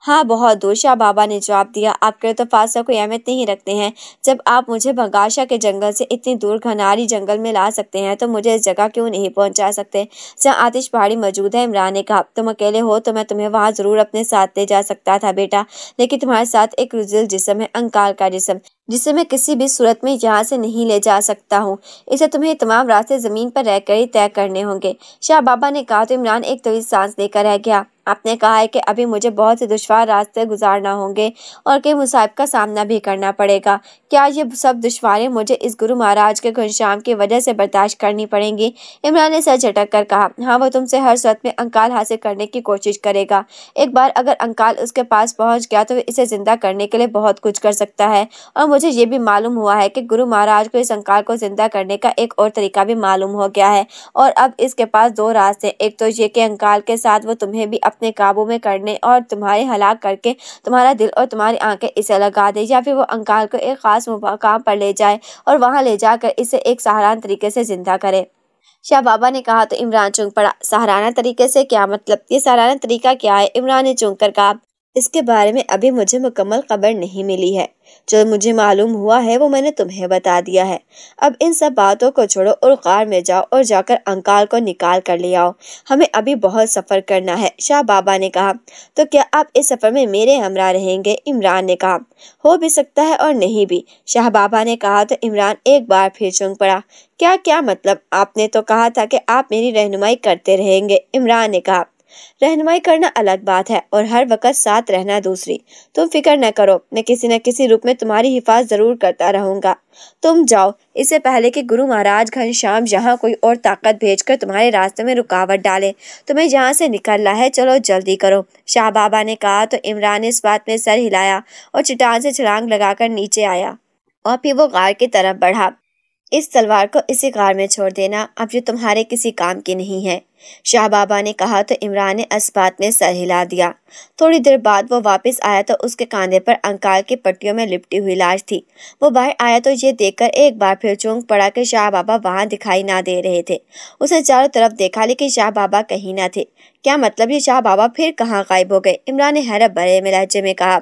हाँ बहुत दूर शाह बाबा ने जवाब दिया आप कर तो कोई अहमियत नहीं रखते हैं जब आप मुझे बगाशा के जंगल से इतनी दूर घनारी जंगल में ला सकते हैं तो मुझे इस जगह क्यों नहीं पहुंचा सकते जहाँ आतिश पहाड़ी मौजूद है इमरान ने कहा तुम अकेले हो तो मैं तुम्हें वहाँ ज़रूर अपने साथ ले जा सकता था बेटा लेकिन तुम्हारे साथ एक रुजिल जिसम है अंकाल का जिसम जिसे मैं किसी भी सूरत में यहाँ से नहीं ले जा सकता हूँ इसे तुम्हें तमाम रास्ते ज़मीन पर रहकर ही तय करने होंगे शाह बाबा ने कहा तो इमरान एक तवील सांस लेकर रह गया आपने कहा है कि अभी मुझे बहुत से दुशवार रास्ते गुजारना होंगे और कई मुसाइब का सामना भी करना पड़ेगा क्या ये सब दुशवारें मुझे इस गुरु महाराज के घनश्याम की वजह से बर्दाश्त करनी पड़ेंगी इमरान ने सर झटक कर कहा हाँ वो तुमसे हर सूरत में अंकाल हासिल करने की कोशिश करेगा एक बार अगर अंकाल उसके पास पहुँच गया तो इसे ज़िंदा करने के लिए बहुत कुछ कर सकता है और मुझे ये भी मालूम हुआ है कि गुरु महाराज को इस अंकाल को ज़िंदा करने का एक और तरीका भी मालूम हो गया है और अब इसके पास दो रास्ते एक तो ये कि अंकाल के साथ वो तुम्हें भी अपने काबू में करने और तुम्हारे हलाक करके तुम्हारा दिल और तुम्हारी आंखें इसे लगा दे या फिर वो अंकाल को एक ख़ास मुकाम पर ले जाए और वहाँ ले जाकर इसे एक सहारान तरीके से ज़िंदा करे शाह बाबा ने कहा तो इमरान चुंग पड़ा सहाराना तरीके से क्या मतलब ये सहराना तरीका क्या है इमरान ने चुंग कर कहा इसके बारे में अभी मुझे मुकम्मल खबर नहीं मिली है जो मुझे मालूम हुआ है वो मैंने तुम्हें बता दिया है अब इन सब बातों को छोड़ो और कार में जाओ और जाकर अंकाल को निकाल कर ले आओ हमें अभी बहुत सफ़र करना है शाह बाबा ने कहा तो क्या आप इस सफ़र में मेरे हमरा रहेंगे इमरान ने कहा हो भी सकता है और नहीं भी शाह बाबा ने कहा तो इमरान एक बार फिर चुंग पड़ा क्या क्या मतलब आपने तो कहा था कि आप मेरी रहनुमाई करते रहेंगे इमरान ने कहा रहनुमाई करना अलग बात है और हर वक्त साथ रहना दूसरी तुम फिक्र न करो मैं किसी न किसी रूप में तुम्हारी हिफाजत जरूर करता रहूंगा तुम जाओ इससे पहले कि गुरु महाराज घनश्याम यहाँ कोई और ताकत भेजकर तुम्हारे रास्ते में रुकावट डाले तुम्हें यहाँ से निकलना है चलो जल्दी करो शाह बाबा ने कहा तो इमरान ने इस बात में सर हिलाया और चट्टान से छलांग लगाकर नीचे आया और फिर वो गार की तरफ बढ़ा इस तलवार को इसी गार में छोड़ देना अब ये तुम्हारे किसी काम की नहीं है शाह बाबा ने कहा तो इमरान ने इस बात में सर हिला दिया थोड़ी देर बाद वो वापस आया तो उसके कांधे पर अंकार की पट्टियों में लिपटी हुई लाश थी वो बाहर आया तो ये देखकर एक बार फिर चौंक पड़ा कि शाह बाबा वहाँ दिखाई ना दे रहे थे उसने चारों तरफ देखा लेकिन शाह बाबा कहीं ना थे क्या मतलब ये शाह बाबा फिर कहाँ गायब हो गए इमरान ने हैरत भरे में लहजे में कहा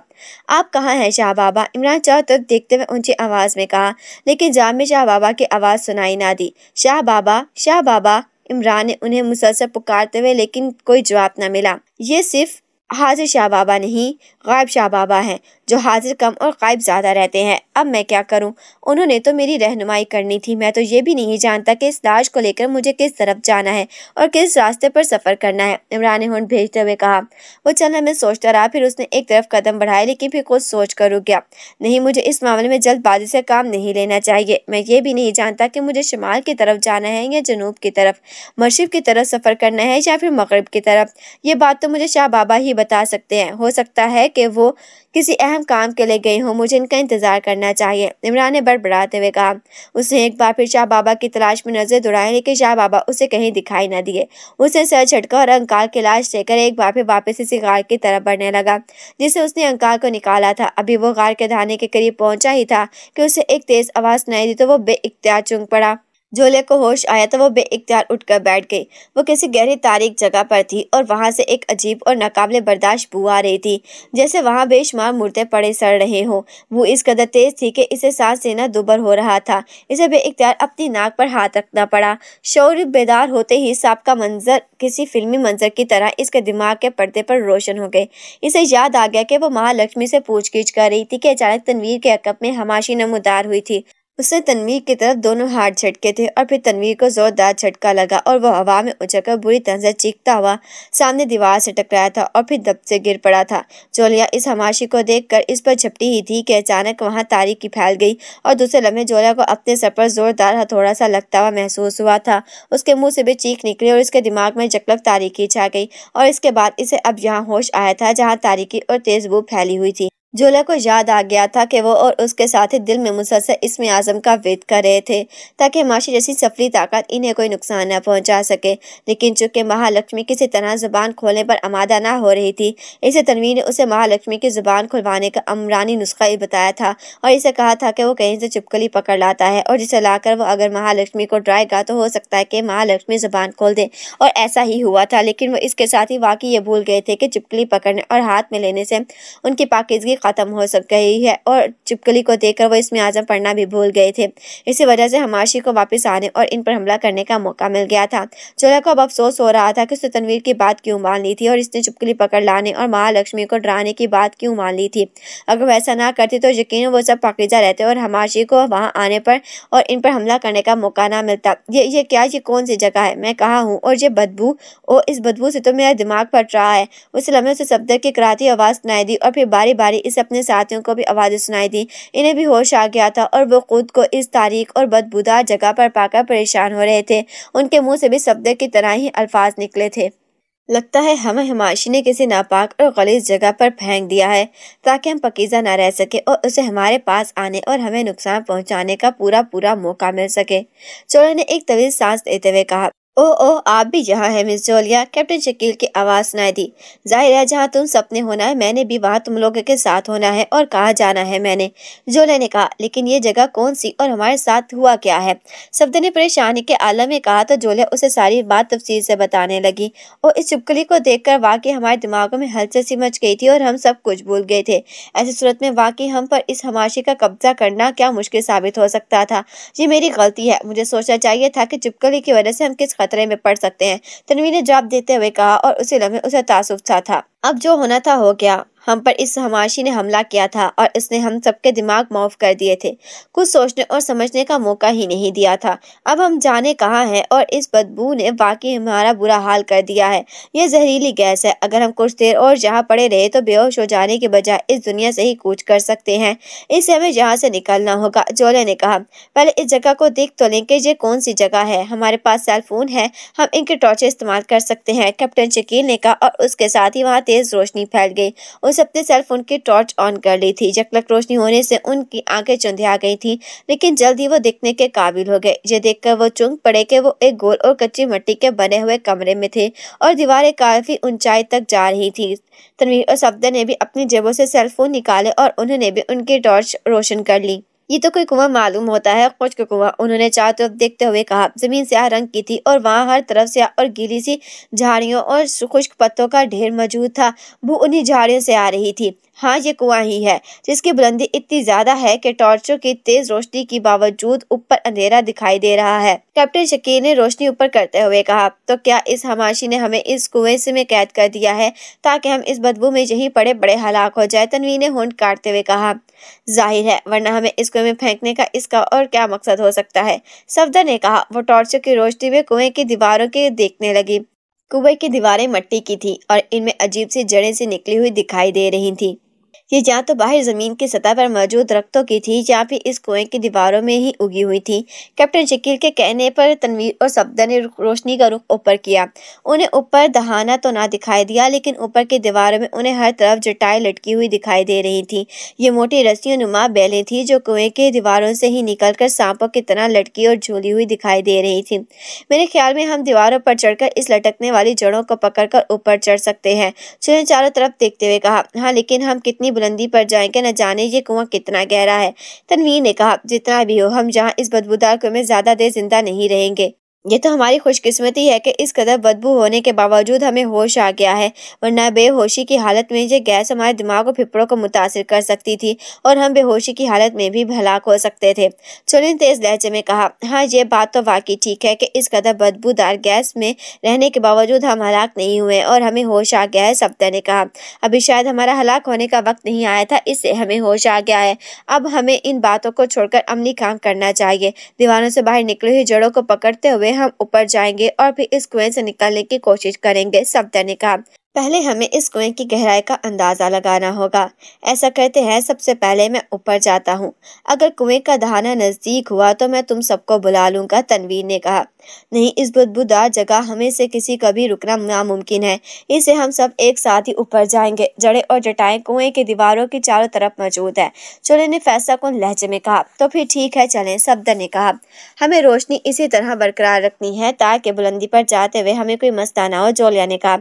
आप कहाँ हैं शाह बाबा इमरान चारों तरफ देखते हुए ऊंची आवाज़ में कहा लेकिन जाम में शाह बाबा की आवाज़ सुनाई ना दी शाह बाबा शाह बाबा इमरान ने उन्हें मुसलसल पुकारते हुए लेकिन कोई जवाब न मिला ये सिर्फ हाजिर शाह बाबा नहीं गायब शाह बाबा हैं जो हाजिर कम और गायब ज़्यादा रहते हैं अब मैं क्या करूँ उन्होंने तो मेरी रहनुमाई करनी थी मैं तो ये भी नहीं जानता कि इस लाश को लेकर मुझे किस तरफ जाना है और किस रास्ते पर सफ़र करना है इमरान ने होंठ भेजते हुए कहा वो चल मैं सोचता रहा फिर उसने एक तरफ कदम बढ़ाया लेकिन फिर कुछ सोच कर रुक गया नहीं मुझे इस मामले में जल्दबाजी से काम नहीं लेना चाहिए मैं ये भी नहीं जानता कि मुझे शुमाल की तरफ जाना है या जनूब की तरफ मशरब की तरफ सफ़र करना है या फिर मगरब की तरफ ये बात तो मुझे शाह बाबा ही बता सकते हैं हो सकता है कि वो किसी अहम काम के लिए गई हूँ मुझे इनका इंतज़ार करना चाहिए इमरान ने बड़बड़ाते हुए कहा उसने एक बार फिर शाह बाबा की तलाश में नजर दौड़ाई लेकिन शाह बाबा उसे कहीं दिखाई न दिए उसने सर झटका और अंकाल की लाश लेकर एक बार फिर वापस इसी गार की तरफ बढ़ने लगा जिसे उसने अंकाल को निकाला था अभी वो गार के धाने के करीब पहुंचा ही था कि उसे एक तेज़ आवाज़ सुनाई दी तो वो बेइख्तियार चुंग पड़ा झोले को होश आया तो वो बेख्तियार उठकर बैठ गई वो किसी गहरी तारीख जगह पर थी और वहाँ से एक अजीब और नाकाबले बर्दाश्त बू आ रही थी जैसे वहाँ बेशुमार मुर्दे पड़े सड़ रहे हों वो इस कदर तेज थी कि इसे सांस लेना दुबर हो रहा था इसे बेख्तियार अपनी नाक पर हाथ रखना पड़ा शौर बेदार होते ही सांप का मंजर किसी फिल्मी मंजर की तरह इसके दिमाग के पर्दे पर रोशन हो गए इसे याद आ गया कि वो महालक्ष्मी से पूछ गिछ कर रही थी कि अचानक तनवीर के अकब में हमाशी नमोदार हुई थी उसने तनवीर की तरफ दोनों हाथ झटके थे और फिर तनवीर को जोरदार झटका लगा और वह हवा में उछलकर बुरी तरह से चीखता हुआ सामने दीवार से टकराया था और फिर दब से गिर पड़ा था जोलिया इस हमाशी को देखकर इस पर झपटी ही थी कि अचानक वहां तारीखी फैल गई और दूसरे लम्हे जोलिया को अपने सर पर जोरदार हथौड़ा सा लगता हुआ महसूस हुआ था उसके मुँह से भी चीख निकली और इसके दिमाग में जकलक तारीखी छा गई और इसके बाद इसे अब यहाँ होश आया था जहाँ तारीखी और तेज बू फैली हुई थी जोला को याद आ गया था कि वो और उसके साथी दिल में मुसलसल इसमें आजम का वेद कर रहे थे ताकि माशी जैसी सफरी ताकत इन्हें कोई नुकसान न पहुंचा सके लेकिन चूंकि महालक्ष्मी किसी तरह ज़बान खोलने पर आमादा ना हो रही थी इसे तनवीर ने उसे महालक्ष्मी की ज़ुबान खुलवाने का अमरानी नुस्खा ही बताया था और इसे कहा था कि वो कहीं से चुपकली पकड़ लाता है और जिसे लाकर वो अगर महालक्ष्मी को डराएगा तो हो सकता है कि महालक्ष्मी ज़ुबान खोल दे और ऐसा ही हुआ था लेकिन वो इसके साथ ही वाकई ये भूल गए थे कि चुपकली पकड़ने और हाथ में लेने से उनकी पाकिजगी ख़त्म हो सक गई है और चिपकली को देखकर वो इसमें आजम पढ़ना भी भूल गए थे इसी वजह से हमाशी को वापस आने और इन पर हमला करने का मौका मिल गया था चोला को अब अफसोस हो रहा था कि उसने तनवीर की बात क्यों मान ली थी और इसने चुपकली पकड़ लाने और महालक्ष्मी को डराने की बात क्यों मान ली थी अगर वैसा ना करती तो यकीन वो सब पकड़ा रहते और हमाशी को वहाँ आने पर और इन पर हमला करने का मौका ना मिलता ये ये क्या ये कौन सी जगह है मैं कहा हूँ और ये बदबू ओ इस बदबू से तो मेरा दिमाग फट रहा है उस लम्हे से सफदर की कराती आवाज़ सुनाई दी और फिर बारी बारी इस से अपने साथियों को भी आवाज़ें सुनाई दी इन्हें भी होश आ गया था और वो खुद को इस तारीख और बदबूदार जगह पर पाकर परेशान हो रहे थे उनके मुंह से भी शब्द की तरह ही अल्फाज निकले थे लगता है हमें हिमाशी ने किसी नापाक और गलीज जगह पर फेंक दिया है ताकि हम पकीज़ा ना रह सके और उसे हमारे पास आने और हमें नुकसान पहुंचाने का पूरा पूरा मौका मिल सके चोरा ने एक तवील सांस देते हुए कहा ओ ओ आप भी यहाँ है मिस जोलिया कैप्टन शकील की आवाज़ सुनाई दी जाहिर है जहाँ तुम सपने होना है मैंने भी वहाँ तुम लोगों के साथ होना है और कहाँ जाना है मैंने जोलिया ने कहा लेकिन ये जगह कौन सी और हमारे साथ हुआ क्या है सब्द ने परेशानी के आलम में कहा तो जोलिया उसे सारी बात तफसील से बताने लगी और इस चुपकली को देख कर वाकई हमारे दिमागों में हलचल सी मच गई थी और हम सब कुछ भूल गए थे ऐसी सूरत में वाकई हम पर इस हमाशी का कब्जा करना क्या मुश्किल साबित हो सकता था ये मेरी गलती है मुझे सोचना चाहिए था कि चुपकली की वजह से हम किस खतरे में पड़ सकते हैं तनवीर ने जवाब देते हुए कहा और उसी लम्हे उसे तासुब सा था अब जो होना था हो गया हम पर इस हमाशी ने हमला किया था और इसने हम सबके दिमाग माफ कर दिए थे कुछ सोचने और समझने का मौका ही नहीं दिया था अब हम जाने कहाँ हैं और इस बदबू ने वाकई हमारा बुरा हाल कर दिया है यह जहरीली गैस है अगर हम कुछ देर और जहाँ पड़े रहे तो बेहोश हो जाने के बजाय इस दुनिया से ही कूच कर सकते हैं इसे हमें यहाँ से निकलना होगा जोले ने कहा पहले इस जगह को देख तो लें कि ये कौन सी जगह है हमारे पास सेल फोन है हम इनके टॉर्चे इस्तेमाल कर सकते हैं कैप्टन शकील ने कहा और उसके साथ ही वहाँ तेज रोशनी फैल गई उस अपने सेल फोन की टॉर्च ऑन कर ली थी जकलक रोशनी होने से उनकी आंखें आ गई थी लेकिन जल्द ही वो देखने के काबिल हो गए ये देखकर वो चुंग पड़े कि वो एक गोल और कच्ची मट्टी के बने हुए कमरे में थे और दीवारें काफी ऊंचाई तक जा रही थी तनवीर और सफदर ने भी अपनी जेबों से सेल फोन निकाले और उन्होंने भी उनकी टॉर्च रोशन कर ली ये तो कोई कुआं मालूम होता है खुश्क कुआं उन्होंने चारों तरफ देखते हुए कहा जमीन स्याह रंग की थी और वहाँ हर तरफ से और गीली सी झाड़ियों और खुश्क पत्तों का ढेर मौजूद था वो उन्हीं झाड़ियों से आ रही थी हाँ ये कुआं ही है जिसकी बुलंदी इतनी ज्यादा है कि टॉर्चों की तेज रोशनी के बावजूद ऊपर अंधेरा दिखाई दे रहा है कैप्टन शकीर ने रोशनी ऊपर करते हुए कहा तो क्या इस हमाशी ने हमें इस कुएं से में कैद कर दिया है ताकि हम इस बदबू में यही पड़े बड़े हलाक हो जाए तनवी ने होंड काटते हुए कहा जाहिर है वरना हमें इस कुएं में फेंकने का इसका और क्या मकसद हो सकता है सफदर ने कहा वो टॉर्चों की रोशनी में कुएं की दीवारों के देखने लगी कुएं की दीवारें मट्टी की थी और इनमें अजीब सी जड़ें से निकली हुई दिखाई दे रही थी ये या तो बाहर ज़मीन की सतह पर मौजूद रक्तों की थी या फिर इस कुएं की दीवारों में ही उगी हुई थी कैप्टन शकील के कहने पर तनवीर और सब्दा ने रोशनी का रुख ऊपर किया उन्हें ऊपर दहाना तो ना दिखाई दिया लेकिन ऊपर की दीवारों में उन्हें हर तरफ जटाएँ लटकी हुई दिखाई दे रही थी ये मोटी रस्सी नुमा बैलें थी जो कुएं की दीवारों से ही निकल कर सांपों की तरह लटकी और झूली हुई दिखाई दे रही थी मेरे ख्याल में हम दीवारों पर चढ़कर इस लटकने वाली जड़ों को कर ऊपर चढ़ सकते हैं चारों तरफ देखते हुए कहा हाँ लेकिन हम कितनी बुलंदी पर जाए न जाने ये कुआं कितना गहरा है तनवीर ने कहा जितना भी हो हम जहाँ इस बदबूदार कुएं में ज़्यादा देर जिंदा नहीं रहेंगे ये तो हमारी खुशकिस्मती है कि इस कदर बदबू होने के बावजूद हमें होश आ गया है वरना बेहोशी की हालत में ये गैस हमारे दिमाग और फिफड़ों को मुतासर कर सकती थी और हम बेहोशी की हालत में भी हलाक हो सकते थे सुनील तेज लहजे में कहा हाँ ये बात तो वाकई ठीक है कि इस कदर बदबूदार गैस में रहने के बावजूद हम हलाक नहीं हुए और हमें होश आ गया है सप्ता ने कहा अभी शायद हमारा हलाक होने का वक्त नहीं आया था इससे हमें होश आ गया है अब हमें इन बातों को छोड़कर अमली काम करना चाहिए दीवारों से बाहर निकले हुए जड़ों को पकड़ते हुए में हम ऊपर जाएंगे और फिर इस कुएं से निकलने की कोशिश करेंगे सफदर ने कहा पहले हमें इस कुएं की गहराई का अंदाज़ा लगाना होगा ऐसा करते हैं सबसे पहले मैं ऊपर जाता हूँ अगर कुएं का दहाना नज़दीक हुआ तो मैं तुम सबको बुला लूंगा तनवीर ने कहा नहीं इस बुदबुदार जगह हमें से किसी का भी रुकना नामुमकिन है इसे हम सब एक साथ ही ऊपर जाएंगे जड़े और जटाएं कुएं की दीवारों के चारों तरफ मौजूद है चोले ने फैसला को लहजे में कहा तो फिर ठीक है चलें सफदर ने कहा हमें रोशनी इसी तरह बरकरार रखनी है ताकि बुलंदी पर जाते हुए हमें कोई मस्ताना हो जोलिया ने कहा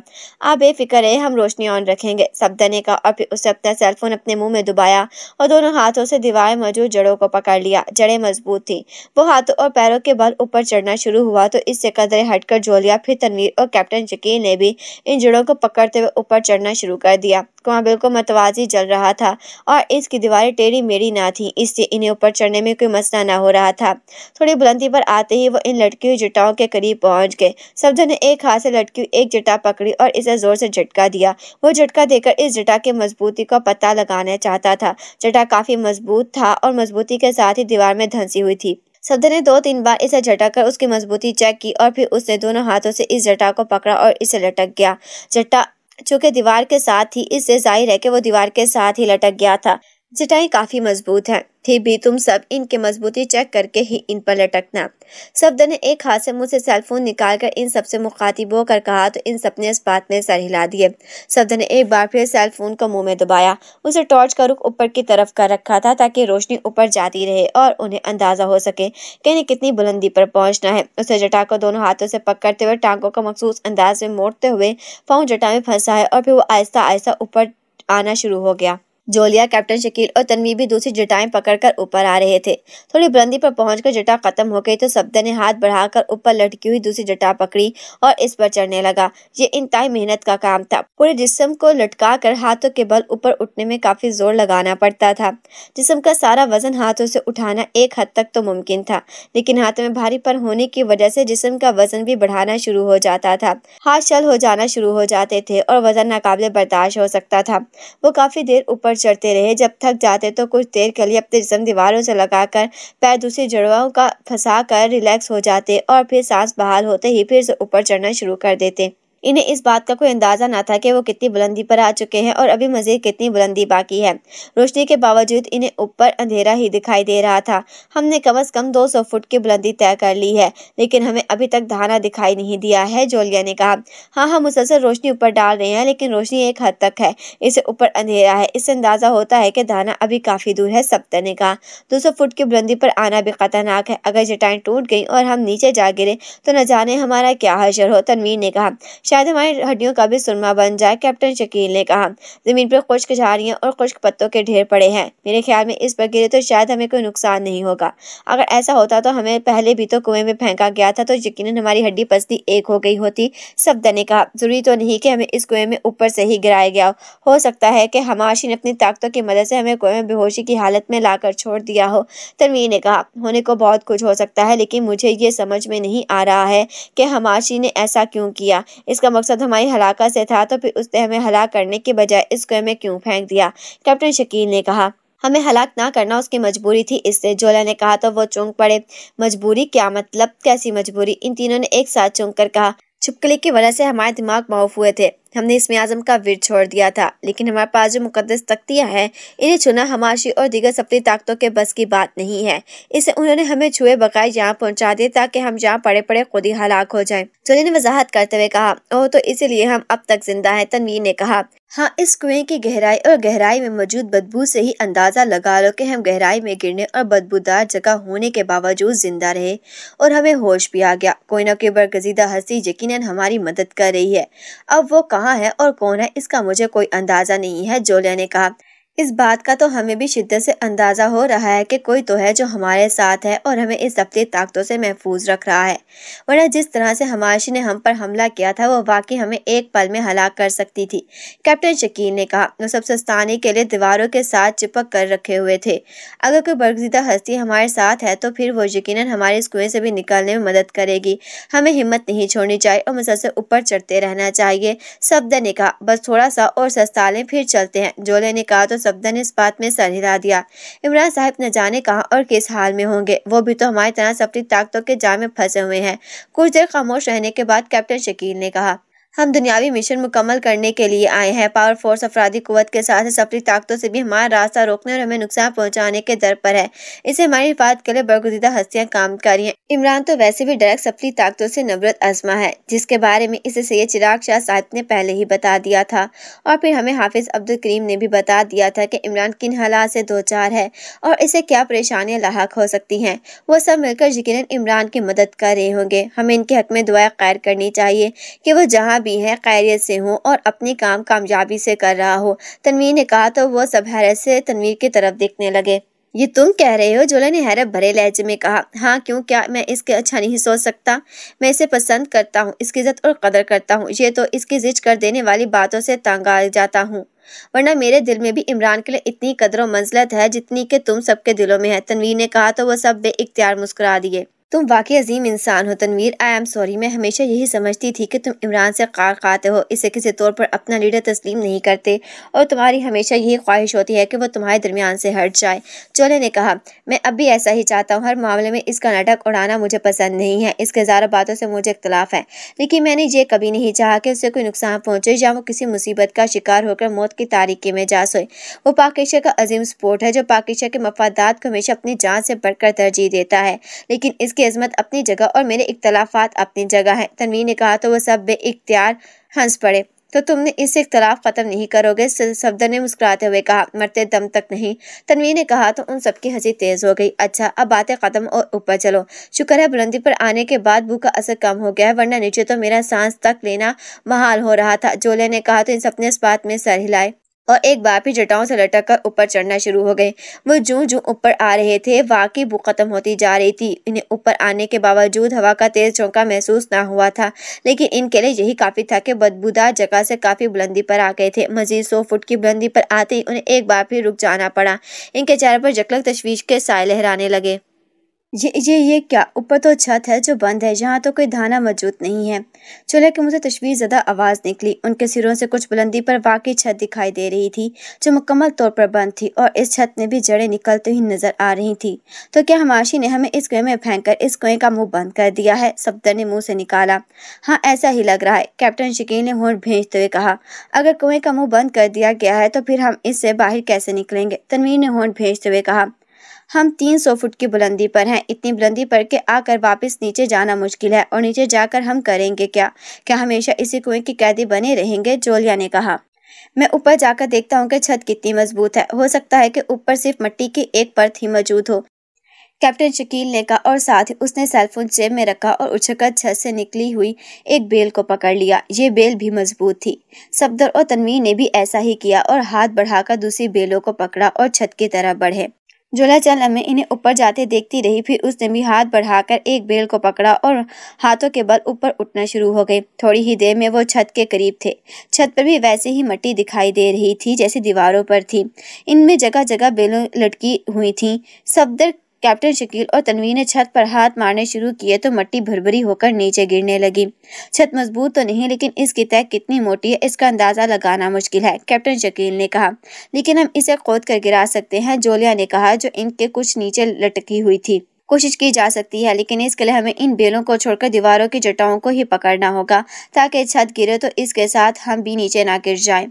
आप बेफिक्र है हम रोशनी ऑन रखेंगे सफदर ने कहा और फिर उसे अपना सेलफोन अपने मुँह में दुबाया और दोनों हाथों से दीवार मौजूद जड़ों को पकड़ लिया जड़े मजबूत थी वो हाथों और पैरों के बल ऊपर चढ़ना शुरू हुआ तो इससे कदरे हटकर जोलिया फिर तनवीर और कैप्टन जकीर ने भी इन जड़ों को पकड़ते हुए ऊपर चढ़ना शुरू कर दिया कुआं बिल्कुल मतवाजी जल रहा था और इसकी दीवारें टेढ़ी मेढ़ी ना थी इससे इन्हें ऊपर चढ़ने में कोई मसला ना हो रहा था थोड़ी बुलंदी पर आते ही वो इन लटकी हुई जटाओं के करीब पहुंच गए सब्जन ने एक हाथ से लटकी हुई एक जटा पकड़ी और इसे जोर से झटका दिया वो झटका देकर इस जटा की मजबूती का पता लगाना चाहता था जटा काफी मजबूत था और मजबूती के साथ ही दीवार में धंसी हुई थी सफदर ने दो तीन बार इसे झटक कर उसकी मजबूती चेक की और फिर उसने दोनों हाथों से इस जटा को पकड़ा और इसे लटक गया जटा चूंकि दीवार के साथ ही इससे जाहिर है कि वो दीवार के साथ ही लटक गया था चटाई काफी मजबूत है फिर भी तुम सब इनके मजबूती चेक करके ही इन पर लटकना सब ने एक हाथ से मुझसे सेलफोन निकाल कर इन सबसे मुखातिब होकर कहा तो इन सब ने इस बात में सर हिला दिए सब ने एक बार फिर सेलफोन को मुंह में दबाया उसे टॉर्च का रुख ऊपर की तरफ कर रखा था ताकि रोशनी ऊपर जाती रहे और उन्हें अंदाजा हो सके कि इन्हें कितनी बुलंदी पर पहुंचना है उसे जटा को दोनों हाथों से पकड़ते हुए टांगों को मखसूस अंदाज में मोड़ते हुए पाँव जटा में फंसा है और फिर वो आहिस्ता आहिस्ता ऊपर आना शुरू हो गया जोलिया कैप्टन शकील और तनवी भी दूसरी जटाएं पकड़कर ऊपर आ रहे थे थोड़ी बुलंदी पर पहुंचकर जटा खत्म हो गई तो सप्ता ने हाथ बढ़ाकर ऊपर लटकी हुई दूसरी जटा पकड़ी और इस पर चढ़ने लगा ये इंतहाई मेहनत का काम था पूरे जिस्म को लटका कर हाथों के बल ऊपर उठने में काफी जोर लगाना पड़ता था जिसम का सारा वजन हाथों से उठाना एक हद तक तो मुमकिन था लेकिन हाथों में भारी पर होने की वजह से जिसम का वजन भी बढ़ाना शुरू हो जाता था हाथ शल हो जाना शुरू हो जाते थे और वजन नाकाबले बर्दाश्त हो सकता था वो काफी देर ऊपर पर चढ़ते रहे जब थक जाते तो कुछ देर के लिए अपने जिसम दीवारों से लगाकर पैर दूसरी जड़वाओं का फंसा कर रिलैक्स हो जाते और फिर सांस बहाल होते ही फिर से ऊपर चढ़ना शुरू कर देते इन्हें इस बात का कोई अंदाजा ना था कि वो कितनी बुलंदी पर आ चुके हैं और अभी मजीद कितनी बुलंदी बाकी है रोशनी के बावजूद इन्हें ऊपर अंधेरा ही दिखाई दे रहा था हमने कम अज कम 200 फुट की बुलंदी तय कर ली है लेकिन हमें अभी तक धाना दिखाई नहीं दिया है जोलिया ने कहा हाँ हम हाँ, मुसलसल रोशनी ऊपर डाल रहे हैं लेकिन रोशनी एक हद तक है इसे ऊपर अंधेरा है इससे अंदाजा होता है कि धाना अभी काफी दूर है सप्तर ने कहा दो सौ फुट की बुलंदी पर आना भी खतरनाक है अगर चटाएं टूट गई और हम नीचे जा गिरे तो न जाने हमारा क्या हशर हो तनवीर ने कहा शायद हमारी हड्डियों का भी सुरमा बन जाए कैप्टन शकील ने कहा जमीन पर खुश्क झाड़ियाँ और खुश्क पत्तों के ढेर पड़े हैं मेरे ख्याल में इस पर गिरे तो शायद हमें कोई नुकसान नहीं होगा अगर ऐसा होता तो हमें पहले भी तो कुएं में फेंका गया था तो यकीन हमारी हड्डी पस्ती एक हो गई होती सफदा ने कहा जरूरी तो नहीं कि हमें इस कुएं में ऊपर से ही गिराया गया हो सकता है कि हमाशी ने अपनी ताकतों की मदद से हमें कुएं में बेहोशी की हालत में लाकर छोड़ दिया हो तनवीर ने कहा होने को बहुत कुछ हो सकता है लेकिन मुझे ये समझ में नहीं आ रहा है कि हमाशी ने ऐसा क्यों किया इस इसका मकसद हमारी हलाका से था तो फिर उसने हमें हलाक करने के बजाय इस कुएं में क्यों फेंक दिया कैप्टन शकील ने कहा हमें हलाक ना करना उसकी मजबूरी थी इससे जोला ने कहा तो वो चौंक पड़े मजबूरी क्या मतलब कैसी मजबूरी इन तीनों ने एक साथ चौंक कर कहा छुपकली की वजह से हमारे दिमाग माउफ हुए थे हमने इसमें आजम का वीर छोड़ दिया था लेकिन हमारे पास जो मुकदस तख्तियाँ हैं इन्हें छूना हमाशी और दीगर सफरी ताकतों के बस की बात नहीं है इसे उन्होंने हमें छुए बकाए यहाँ पहुँचा दिए ताकि हम जहाँ पड़े पड़े खुद ही हलाक हो जाए सुनी ने वजाहत करते हुए कहा ओह तो इसीलिए हम अब तक जिंदा है तनवीर ने कहा हाँ इस कुएं की गहराई और गहराई में मौजूद बदबू से ही अंदाज़ा लगा लो कि हम गहराई में गिरने और बदबूदार जगह होने के बावजूद जिंदा रहे और हमें होश भी आ गया कोई ना कोई बरगजीदा हंसी यकीनन हमारी मदद कर रही है अब वो कहाँ कहाँ है और कौन है इसका मुझे कोई अंदाजा नहीं है जोलिया ने कहा इस बात का तो हमें भी शिद्दत से अंदाज़ा हो रहा है कि कोई तो है जो हमारे साथ है और हमें इस जब्ती ताकतों से महफूज रख रहा है वरना जिस तरह से हमाशी ने हम पर हमला किया था वो वाकई हमें एक पल में हलाक कर सकती थी कैप्टन शकीन ने कहा वो सब सस्तानी के लिए दीवारों के साथ चिपक कर रखे हुए थे अगर कोई बरगजीदा हस्ती हमारे साथ है तो फिर वो यकीन हमारे इस कुएँ से भी निकालने में मदद करेगी हमें हिम्मत नहीं छोड़नी चाहिए और से ऊपर चढ़ते रहना चाहिए सफदर ने कहा बस थोड़ा सा और सस्ता लें फिर चलते हैं जोले ने कहा तो सब सफदर ने इस बात में सर हिला दिया इमरान साहब न जाने कहा और किस हाल में होंगे वो भी तो हमारी तरह से अपनी ताकतों के जाम में फंसे हुए हैं कुछ देर खामोश रहने के बाद कैप्टन शकील ने कहा हम दुनियावी मिशन मुकम्मल करने के लिए आए हैं पावर फोर्स अफराधी कुत के साथ सफरी ताकतों से भी हमारा रास्ता रोकने और हमें नुकसान पहुंचाने के दर पर है इसे हमारी हिफात के लिए बरगुदीदा हस्तियां काम कर रही हैं इमरान तो वैसे भी डायरेक्ट सफरी ताकतों से नबरत आजमा है जिसके बारे में इसे सैयद चिराग शाह साहब ने पहले ही बता दिया था और फिर हमें हाफिज अब्दुल करीम ने भी बता दिया था कि इमरान किन हालात से दो चार है और इसे क्या परेशानियाँ लाक हो सकती हैं वो सब मिलकर यकीन इमरान की मदद कर रहे होंगे हमें इनके हक में दुआ कैर करनी चाहिए कि वो जहाँ भी है खैरियत से हो और अपने काम कामयाबी से कर रहा हो तनवीर ने कहा तो वह सब हैरत से तनवीर की तरफ देखने लगे ये तुम कह रहे हो जोला ने हैरत भरे लहजे में कहा हाँ क्यों क्या मैं इसके अच्छा नहीं सोच सकता मैं इसे पसंद करता हूँ इसकी इज्जत और कदर करता हूँ ये तो इसकी जिज कर देने वाली बातों से तंग आ जाता हूँ वरना मेरे दिल में भी इमरान के लिए इतनी कदर मंजलत है जितनी कि तुम सबके दिलों में है तनवीर ने कहा तो वह सब बे मुस्कुरा दिए तुम वाकई अजीम इंसान हो तनवीर आई एम सॉरी मैं हमेशा यही समझती थी कि तुम इमरान से कार खाते हो इसे किसी तौर पर अपना लीडर तस्लीम नहीं करते और तुम्हारी हमेशा यही ख्वाहिश होती है कि वह तुम्हारे दरमियान से हट जाए चोले ने कहा मैं अब भी ऐसा ही चाहता हूँ हर मामले में इसका नाटक उड़ाना मुझे पसंद नहीं है इसके ज़्यादा बातों से मुझे इख्तलाफ है लेकिन मैंने ये कभी नहीं चाहा कि उसे कोई नुकसान पहुँचे या वो किसी मुसीबत का शिकार होकर मौत की तारीकी में जा सोए वो पाकिशा का अजीम स्पोर्ट है जो पाकिशा के मफादात को हमेशा अपनी जान से बढ़कर तरजीह देता है लेकिन इसके की अजमत अपनी जगह और मेरे इख्तलाफात अपनी जगह हैं तनवीर ने कहा तो वह सब बे इख्तियार हंस पड़े तो तुमने इस इख्तलाफ ख़त्म नहीं करोगे सफदर ने मुस्कुराते हुए कहा मरते दम तक नहीं तनवीर ने कहा तो उन सबकी हंसी तेज़ हो गई अच्छा अब बातें ख़त्म और ऊपर चलो शुक्र है बुलंदी पर आने के बाद भूख का असर कम हो गया है वरना नीचे तो मेरा सांस तक लेना महाल हो रहा था जोले ने कहा तो इन सबने इस बात में सर हिलाए और एक बार फिर जटाओं से लटक कर ऊपर चढ़ना शुरू हो गए वो जूं जूं ऊपर आ रहे थे वाकई वो खत्म होती जा रही थी इन्हें ऊपर आने के बावजूद हवा का तेज झोंका महसूस ना हुआ था लेकिन इनके लिए यही काफ़ी था कि बदबूदार जगह से काफ़ी बुलंदी पर आ गए थे मजीद सौ फुट की बुलंदी पर आते ही उन्हें एक बार फिर रुक जाना पड़ा इनके चेहरे पर जकलक तशवीश के साय लहराने लगे ये ये ये क्या ऊपर तो छत है जो बंद है यहाँ तो कोई धाना मौजूद नहीं है चूल्हे के मुझे तस्वीर ज़्यादा आवाज़ निकली उनके सिरों से कुछ बुलंदी पर वाकई छत दिखाई दे रही थी जो मुकम्मल तौर पर बंद थी और इस छत में भी जड़ें निकलती हुई नजर आ रही थी तो क्या हमाशी ने हमें इस कुएं में फेंक कर इस कुएं का मुँह बंद कर दिया है सफदर ने मुंह से निकाला हाँ ऐसा ही लग रहा है कैप्टन शकील ने होंठ भेजते हुए कहा अगर कुएं का मुँह बंद कर दिया गया है तो फिर हम इससे बाहर कैसे निकलेंगे तनवीर ने होंठ भेजते हुए कहा हम 300 फुट की बुलंदी पर हैं इतनी बुलंदी पर के आकर वापस नीचे जाना मुश्किल है और नीचे जाकर हम करेंगे क्या क्या हमेशा इसी कुएं के कैदी बने रहेंगे जोलिया ने कहा मैं ऊपर जाकर देखता हूँ कि छत कितनी मजबूत है हो सकता है कि ऊपर सिर्फ मिट्टी की एक परत ही मौजूद हो कैप्टन शकील ने कहा और साथ ही उसने सेलफोन जेब में रखा और उछलकर छत से निकली हुई एक बेल को पकड़ लिया ये बेल भी मजबूत थी सफदर और तनवीर ने भी ऐसा ही किया और हाथ बढ़ाकर दूसरी बेलों को पकड़ा और छत की तरफ बढ़े चल अम्मी इन्हें ऊपर जाते देखती रही फिर उसने भी हाथ बढ़ाकर एक बेल को पकड़ा और हाथों के बल ऊपर उठना शुरू हो गए थोड़ी ही देर में वो छत के करीब थे छत पर भी वैसे ही मट्टी दिखाई दे रही थी जैसे दीवारों पर थी इनमें जगह जगह बेलों लटकी हुई थी सफदर कैप्टन शकील और तनवीर ने छत पर हाथ मारने शुरू किए तो मट्टी भरभरी होकर नीचे गिरने लगी छत मजबूत तो नहीं लेकिन इसकी तय कितनी मोटी है इसका अंदाजा लगाना मुश्किल है कैप्टन शकील ने कहा लेकिन हम इसे खोद कर गिरा सकते हैं जोलिया ने कहा जो इनके कुछ नीचे लटकी हुई थी कोशिश की जा सकती है लेकिन इसके लिए हमें इन बेलों को छोड़कर दीवारों की जटाओं को ही पकड़ना होगा ताकि छत गिरे तो इसके साथ हम भी नीचे ना गिर जाएं।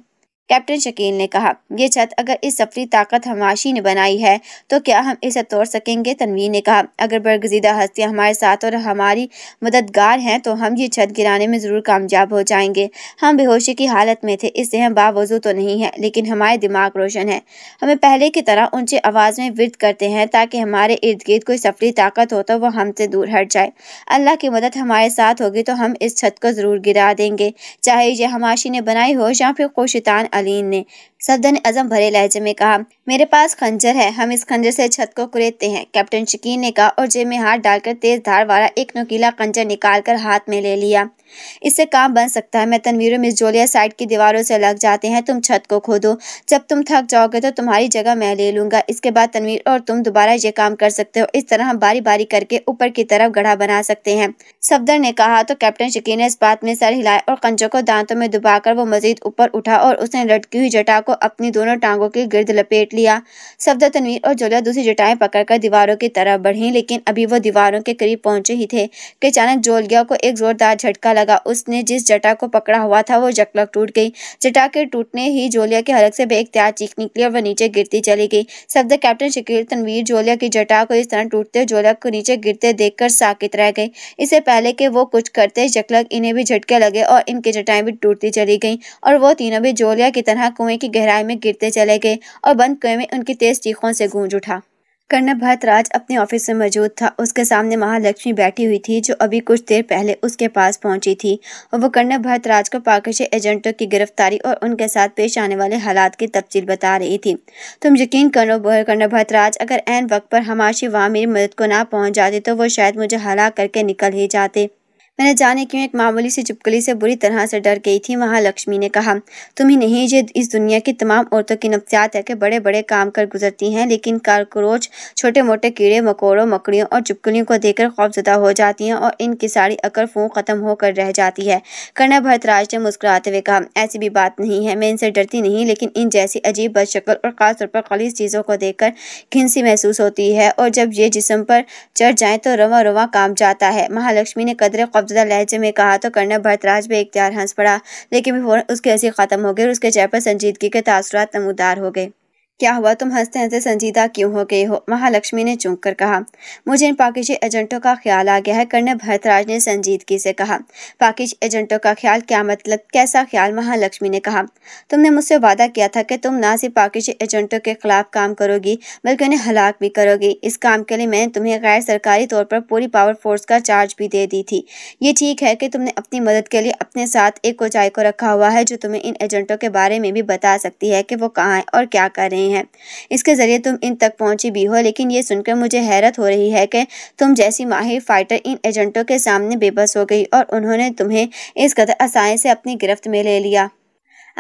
कैप्टन शकील ने कहा यह छत अगर इस सफरी ताकत हमाशी ने बनाई है तो क्या हम इसे तोड़ सकेंगे तनवीर ने कहा अगर बरगजीदा हस्तियाँ हमारे साथ और हमारी मददगार हैं तो हम ये छत गिराने में ज़रूर कामयाब हो जाएंगे हम बेहोशी की हालत में थे इससे हम बावजू तो नहीं है लेकिन हमारे दिमाग रोशन है हमें पहले की तरह ऊंचे आवाज़ में विद करते हैं ताकि हमारे इर्द गिर्द कोई सफरी ताकत हो तो वह हमसे दूर हट जाए अल्लाह की मदद हमारे साथ होगी तो हम इस छत को ज़रूर गिरा देंगे चाहे ये हमाशी ने बनाई हो या फिर कोशितान Aline सफदर ने अजम भरे लहजे में कहा मेरे पास खंजर है हम इस खंजर से छत को कुरेदते हैं कैप्टन शकीन ने कहा और जेब में हाथ डालकर तेज धार वाला एक नुकीला खंजर निकाल कर हाथ में ले लिया इससे काम बन सकता है मैं तनवीरों में जोलिया साइड की दीवारों से लग जाते हैं तुम छत को खोदो जब तुम थक जाओगे तो तुम्हारी जगह मैं ले लूंगा इसके बाद तनवीर और तुम दोबारा ये काम कर सकते हो इस तरह हम बारी बारी करके ऊपर की तरफ गढ़ा बना सकते हैं सफदर ने कहा तो कैप्टन शकीन ने इस बात में सर हिलाया और कंजर को दांतों में दुबाकर वो मजीद ऊपर उठा और उसने लटकी हुई जटा को को अपनी दोनों टांगों के गिर्द लपेट लिया सफदा तनवीर और जोलिया दूसरी जटाएं पकड़कर दीवारों की तरफ बढ़ी लेकिन अभी वो दीवारों के करीब पहुंचे ही थे कि अचानक जोलिया को एक जोरदार झटका लगा उसने जिस जटा को पकड़ा हुआ था वो जकलक टूट गई जटा के टूटने ही जोलिया के हलक से इख्तियार चीख निकली और वह नीचे गिरती चली गई सफदा कैप्टन शकील तनवीर जोलिया की जटा को इस तरह टूटते जोलिया को नीचे गिरते देखकर साकित रह गई इससे पहले कि वो कुछ करते जकलक इन्हें भी झटके लगे और इनकी जटाएं भी टूटती चली गई और वो तीनों भी जोलिया की तरह कुएं की गहराई में गिरते चले गए और बंद कुएं में उनकी तेज चीखों से गूंज उठा कर्ण राज अपने ऑफिस में मौजूद था उसके सामने महालक्ष्मी बैठी हुई थी जो अभी कुछ देर पहले उसके पास पहुंची थी और वो कर्ण भरतराज को पाकिशी एजेंटों की गिरफ्तारी और उनके साथ पेश आने वाले हालात की तफसील बता रही थी तुम यकीन करो कर्ण भट्टराज अगर एन वक्त पर हमाशी वहाँ मेरी मदद को ना पहुँच जाते तो वो शायद मुझे हला करके निकल ही जाते मैंने जाने क्यों एक मामूली सी चुपकली से बुरी तरह से डर गई थी वहाँ लक्ष्मी ने कहा तुम ही नहीं ये इस दुनिया की तमाम औरतों की नफ्सियात है कि बड़े बड़े काम कर गुजरती हैं लेकिन कारकरोच छोटे मोटे कीड़े मकोड़ों मकड़ियों और चुपकलियों को देखकर खौफजदा हो जाती हैं और इनकी सारी अकल फूँ ख़त्म होकर रह जाती है कर्णा भरतराज ने मुस्कुराते हुए कहा ऐसी भी बात नहीं है मैं इनसे डरती नहीं लेकिन इन जैसी अजीब बदशक्ल और ख़ासतौर पर खलीस चीज़ों को देखकर घिनसी महसूस होती है और जब ये जिसम पर चढ़ जाएँ तो रवा रवा काम जाता है महालक्ष्मी ने कदरे कब्ज खौफजदा लहजे में कहा तो कर्नल भरतराज भी इख्तियार हंस पड़ा लेकिन उसकी हंसी ख़त्म हो गई और उसके चेहरे पर संजीदगी के तासरात नमूदार हो गए क्या हुआ तुम हंसते हंसते संजीदा क्यों हो गए हो महालक्ष्मी ने चौंक कर कहा मुझे इन पाकिजी एजेंटों का ख्याल आ गया है कर्नल भरतराज ने संजीदगी से कहा पाकिज एजेंटों का ख्याल क्या मतलब कैसा ख्याल महालक्ष्मी ने कहा तुमने मुझसे वादा किया था कि तुम ना सिर्फ पाकिजी एजेंटों के खिलाफ काम करोगी बल्कि उन्हें हलाक भी करोगी इस काम के लिए मैंने तुम्हें गैर सरकारी तौर पर पूरी पावर फोर्स का चार्ज भी दे दी थी ये ठीक है कि तुमने अपनी मदद के लिए अपने साथ एक कोचाई को रखा हुआ है जो तुम्हें इन एजेंटों के बारे में भी बता सकती है कि वो कहाँ हैं और क्या कर रहे हैं रही हैं इसके ज़रिए तुम इन तक पहुंची भी हो लेकिन ये सुनकर मुझे हैरत हो रही है कि तुम जैसी माहिर फाइटर इन एजेंटों के सामने बेबस हो गई और उन्होंने तुम्हें इस कदर आसानी से अपनी गिरफ्त में ले लिया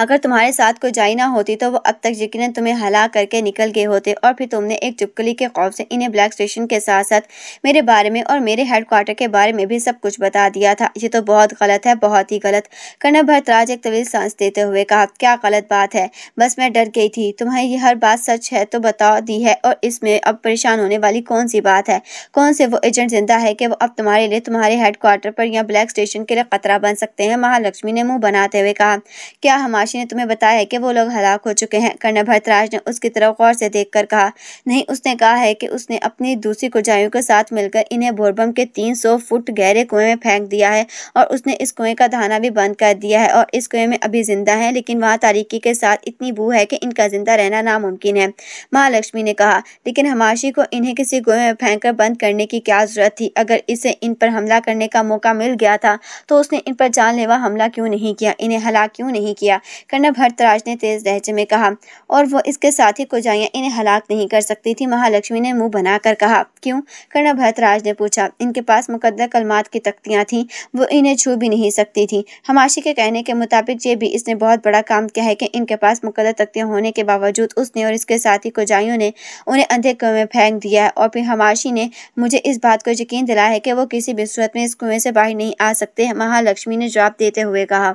अगर तुम्हारे साथ कोई जाई ना होती तो वो अब तक यकीन तुम्हें हला करके निकल गए होते और फिर तुमने एक चुपकली के खौफ से इन्हें ब्लैक स्टेशन के साथ साथ मेरे बारे में और मेरे हेडक्वार्टर के बारे में भी सब कुछ बता दिया था ये तो बहुत गलत है बहुत ही गलत कर्ण भरतराज एक तवील सांस देते हुए कहा क्या गलत बात है बस मैं डर गई थी तुम्हें ये हर बात सच है तो बता दी है और इसमें अब परेशान होने वाली कौन सी बात है कौन से वो एजेंट जिंदा है कि वो अब तुम्हारे लिए तुम्हारे हेडक्वार्टर पर या ब्लैक स्टेशन के लिए खतरा बन सकते हैं महालक्ष्मी ने मुंह बनाते हुए कहा क्या हमारे राशि ने तुम्हें बताया है कि वो लोग हलाक हो चुके हैं कर्ण भरतराज ने उसकी तरफ गौर से देखकर कहा नहीं उसने कहा है कि उसने अपनी दूसरी कुर्जाइयों के साथ मिलकर इन्हें बोरबम के 300 फुट गहरे कुएं में फेंक दिया है और उसने इस कुएं का धाना भी बंद कर दिया है और इस कुएं में अभी जिंदा है लेकिन वहाँ तारीकी के साथ इतनी बू है कि इनका जिंदा रहना नामुमकिन है महालक्ष्मी ने कहा लेकिन हमाशी को इन्हें किसी कुएं में फेंक कर बंद करने की क्या जरूरत थी अगर इसे इन पर हमला करने का मौका मिल गया था तो उसने इन पर जानलेवा हमला क्यों नहीं किया इन्हें हला क्यों नहीं किया कर्ण भरतराज ने तेज लहजे में कहा और वो इसके साथ ही कुजाइयाँ इन्हें हलाक नहीं कर सकती थी महालक्ष्मी ने मुंह बनाकर कहा क्यों कर्ण भरतराज ने पूछा इनके पास मुकदर कलमात की तख्तियाँ थीं वो इन्हें छू भी नहीं सकती थी हमाशी के कहने के मुताबिक ये भी इसने बहुत बड़ा काम किया है कि इनके पास मुकदर तख्तियाँ होने के बावजूद उसने और इसके साथी कुजाइयों ने उन्हें अंधे कुएं में फेंक दिया है और फिर हमाशी ने मुझे इस बात को यकीन दिलाया है कि वो किसी भी सूरत में इस कुएं से बाहर नहीं आ सकते महालक्ष्मी ने जवाब देते हुए कहा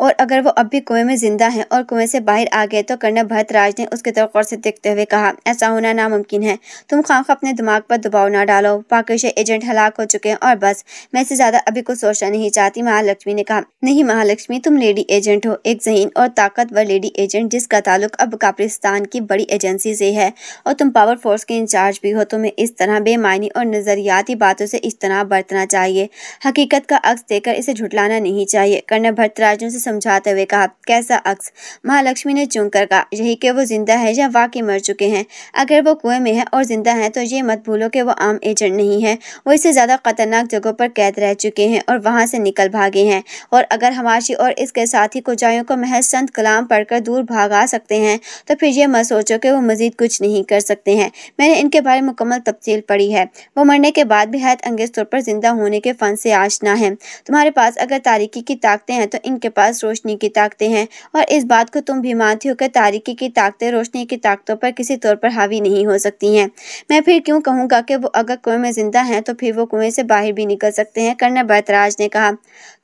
और अगर वो अब भी कुएं में जिंदा हैं और कुएं से बाहर आ गए तो कर्ण भरतराज ने उसके तरफ गौर से देखते हुए कहा ऐसा होना नामुमकिन है तुम खाख अपने दिमाग पर दबाव ना डालो पाकिशे एजेंट हलाक हो चुके हैं और बस मैं इससे ज्यादा अभी कुछ सोचना नहीं चाहती महालक्ष्मी ने कहा नहीं महालक्ष्मी तुम लेडी एजेंट हो एक जहीन और ताकतवर लेडी एजेंट जिसका ताल्लुक अब काब्रिस्तान की बड़ी एजेंसी से है और तुम पावर फोर्स के इंचार्ज भी हो तुम्हें इस तरह बेमानी और नजरियाती बातों से इज्तना बरतना चाहिए हकीकत का अक्स देकर इसे झुटलाना नहीं चाहिए कर्ण भरतराज ने समझाते हुए कहा कैसा अक्स महालक्ष्मी ने चूंकर कर कहा यही कि वो जिंदा है या वाकई मर चुके हैं अगर वो कुएं में है और जिंदा है तो ये मत भूलो कि वो आम एजेंट नहीं है वो इससे ज़्यादा खतरनाक जगहों पर कैद रह चुके हैं और वहाँ से निकल भागे हैं और अगर हमाशी और इसके साथी कोजाइयों को महज संत कलाम पढ़कर दूर भागा सकते हैं तो फिर ये मत सोचो कि वो मज़ीद कुछ नहीं कर सकते हैं मैंने इनके बारे में मुकम्मल तफसील पढ़ी है वो मरने के बाद भी हैत अंगेज तौर पर जिंदा होने के फन से आशना है तुम्हारे पास अगर तारीकी की ताकतें हैं तो इनके पास पास रोशनी की ताकतें हैं और इस बात को तुम भी मानती हो कि तारीकी की ताकतें रोशनी की ताकतों पर किसी तौर पर हावी नहीं हो सकती हैं मैं फिर क्यों कहूँगा कि वो अगर कुएं में ज़िंदा हैं तो फिर वो कुएं से बाहर भी निकल सकते हैं कर्ण भरतराज ने कहा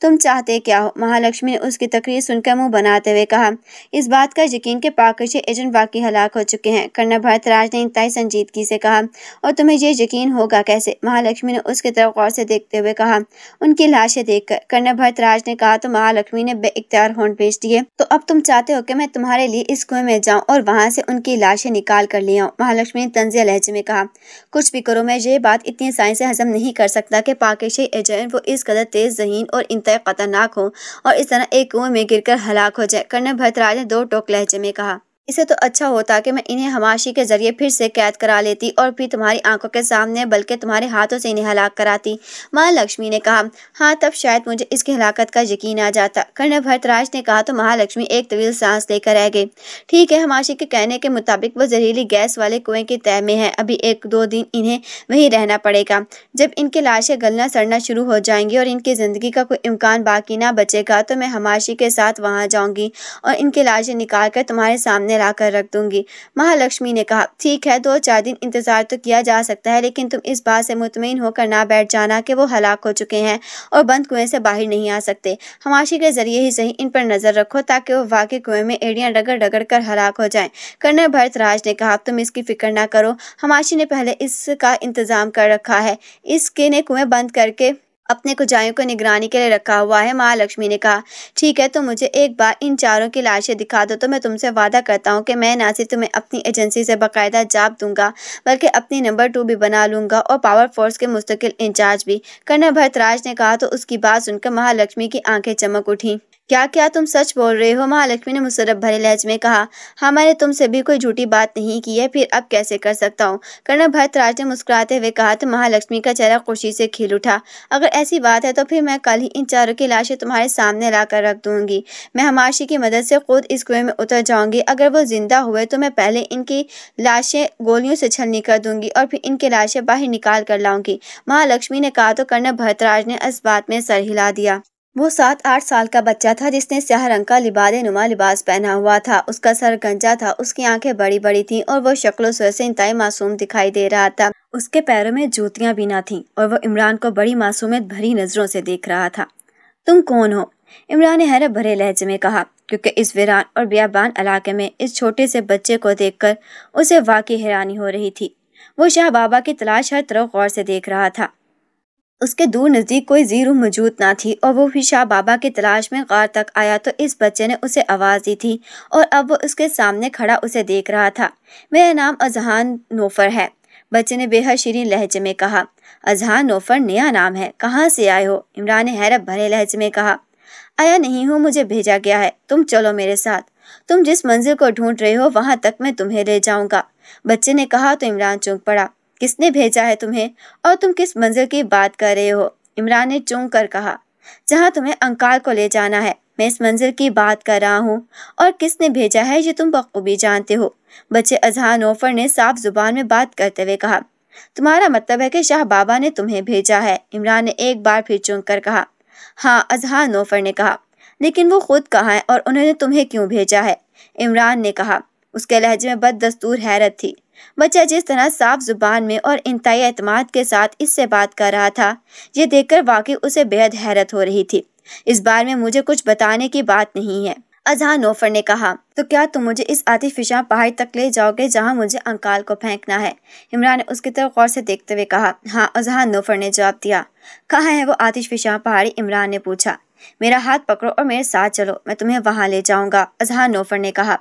तुम चाहते क्या हो महालक्ष्मी ने उसकी तकरीर सुनकर मुंह बनाते हुए कहा इस बात का यकीन के पाकशी एजेंट बाकी हलाक हो चुके हैं कर्ण भरतराज ने इंतहाई संजीदगी से कहा और तुम्हें ये यकीन होगा कैसे महालक्ष्मी ने उसके तरफ गौर से देखते हुए कहा उनकी लाशें देखकर कर्ण भरतराज ने कहा तो महालक्ष्मी ने इख्तियार होंड भेज दिए तो अब तुम चाहते हो कि मैं तुम्हारे लिए इस कुएं में जाऊं और वहां से उनकी लाशें निकाल कर ले आऊं महालक्ष्मी ने तंजिया लहजे में कहा कुछ भी करो मैं ये बात इतनी साइंस से हजम नहीं कर सकता कि पाकिशी एजेंट वो इस कदर तेज जहीन और इंतहा खतरनाक हो और इस तरह एक कुएं में कर हलाक हो जाए कर्ण भरतराज ने दो टोक लहजे में कहा इसे तो अच्छा होता कि मैं इन्हें हमाशी के ज़रिए फिर से कैद करा लेती और फिर तुम्हारी आंखों के सामने बल्कि तुम्हारे हाथों से इन्हें हलाक कराती माँ लक्ष्मी ने कहा हाँ तब शायद मुझे इसकी हलाकत का यकीन आ जाता कर्ण भरतराज ने कहा तो महालक्ष्मी एक तवील सांस लेकर रह गई ठीक है हमाशी के कहने के मुताबिक वो जहरीली गैस वाले कुएं के तय में है अभी एक दो दिन इन्हें वहीं रहना पड़ेगा जब इनके लाशें गलना सड़ना शुरू हो जाएंगी और इनकी ज़िंदगी का कोई इम्कान बाकी ना बचेगा तो मैं हमाशी के साथ वहाँ जाऊँगी और इनकी लाशें निकाल कर तुम्हारे सामने कर रख दूंगी महालक्ष्मी ने कहा ठीक है दो चार दिन इंतज़ार तो किया जा सकता है लेकिन तुम इस बात से मुतमिन होकर ना बैठ जाना कि वो हलाक हो चुके हैं और बंद कुएं से बाहर नहीं आ सकते हमाशी के ज़रिए ही सही इन पर नज़र रखो ताकि वो वाकई कुएं में एड़ियाँ रगड़ रगड़ कर हलाक हो जाए कर्नल भरत राज ने कहा तुम इसकी फिक्र ना करो हमाशी ने पहले इसका इंतज़ाम कर रखा है इसके ने कुएं बंद करके अपने कुजाइयों को निगरानी के लिए रखा हुआ है महालक्ष्मी ने कहा ठीक है तो मुझे एक बार इन चारों की लाशें दिखा दो तो मैं तुमसे वादा करता हूँ कि मैं ना सिर्फ तुम्हें अपनी एजेंसी से बाकायदा जाप दूंगा बल्कि अपनी नंबर टू भी बना लूंगा और पावर फोर्स के मुस्तकिल इंचार्ज भी कर्नल भरतराज ने कहा तो उसकी बात सुनकर महालक्ष्मी की आंखें चमक उठी क्या क्या तुम सच बोल रहे हो महालक्ष्मी ने मुसरफ भरे लहज में कहा हाँ मैंने तुमसे भी कोई झूठी बात नहीं की है फिर अब कैसे कर सकता हूँ कर्ण भरतराज ने मुस्कुराते हुए कहा तो महालक्ष्मी का चेहरा खुशी से खिल उठा अगर ऐसी बात है तो फिर मैं कल ही इन चारों की लाशें तुम्हारे सामने ला कर रख दूंगी मैं हमाशी की मदद से खुद इस कुएं में उतर जाऊंगी अगर वो जिंदा हुए तो मैं पहले इनकी लाशें गोलियों से छलनी कर दूंगी और फिर इनकी लाशें बाहर निकाल कर लाऊंगी महालक्ष्मी ने कहा तो कर्ण भरतराज ने इस बात में सर हिला दिया वो सात आठ साल का बच्चा था जिसने स्याह रंग का लिबादे नुमा लिबास पहना हुआ था उसका सर गंजा था उसकी आंखें बड़ी बड़ी थीं और वो शक्लो सर से इंतई मासूम दिखाई दे रहा था उसके पैरों में जूतियां भी ना थीं और वो इमरान को बड़ी मासूमियत भरी नज़रों से देख रहा था तुम कौन हो इमरान ने हैरत भरे लहजे में कहा क्योंकि इस वीरान और बियाबान इलाके में इस छोटे से बच्चे को कर उसे वाकई हैरानी हो रही थी वो शाह बाबा की तलाश हर तरफ गौर से देख रहा था उसके दूर नज़दीक कोई जीरो मौजूद ना थी और वो भी शाह बाबा की तलाश में गार तक आया तो इस बच्चे ने उसे आवाज़ दी थी और अब वो उसके सामने खड़ा उसे देख रहा था मेरा नाम अजहान नोफर है बच्चे ने बेहद शीरीन लहजे में कहा अजहान नोफर नया नाम है कहाँ से आए हो इमरान ने हैरत भरे लहजे में कहा आया नहीं हूँ मुझे भेजा गया है तुम चलो मेरे साथ तुम जिस मंजिल को ढूंढ रहे हो वहाँ तक मैं तुम्हें ले जाऊँगा बच्चे ने कहा तो इमरान चौंक पड़ा किसने भेजा है तुम्हें और तुम किस मंजिल की बात कर रहे हो इमरान ने चूंग कर कहा जहाँ तुम्हें अंकार को ले जाना है मैं इस मंजिल की बात कर रहा हूँ और किसने भेजा है ये तुम बखूबी जानते हो बच्चे अजहान ओफर ने साफ जुबान में बात करते हुए कहा तुम्हारा मतलब है कि शाह बाबा ने तुम्हें भेजा है इमरान ने एक बार फिर चूंक कर कहा हाँ अजहान नोफर ने कहा लेकिन वो खुद कहाँ है और उन्होंने तुम्हें क्यों भेजा है इमरान ने कहा उसके लहजे में बद दस्तूर हैरत थी बच्चा जिस तरह साफ जुबान में और इंतई अतमाद के साथ इससे बात कर रहा था ये देखकर वाकई उसे बेहद हैरत हो रही थी इस बारे में मुझे कुछ बताने की बात नहीं है अजहा नोफर ने कहा तो क्या तुम मुझे इस आतिफिशा पहाड़ तक ले जाओगे जहाँ मुझे अंकाल को फेंकना है इमरान ने उसकी तरफ गौर से देखते हुए कहा हाँ अजहा नोफर ने जवाब दिया कहाँ है वो आतिफिशा पहाड़ी इमरान ने पूछा मेरा हाथ पकड़ो और मेरे साथ चलो मैं तुम्हें वहाँ ले जाऊँगा अजहा नोफर ने कहा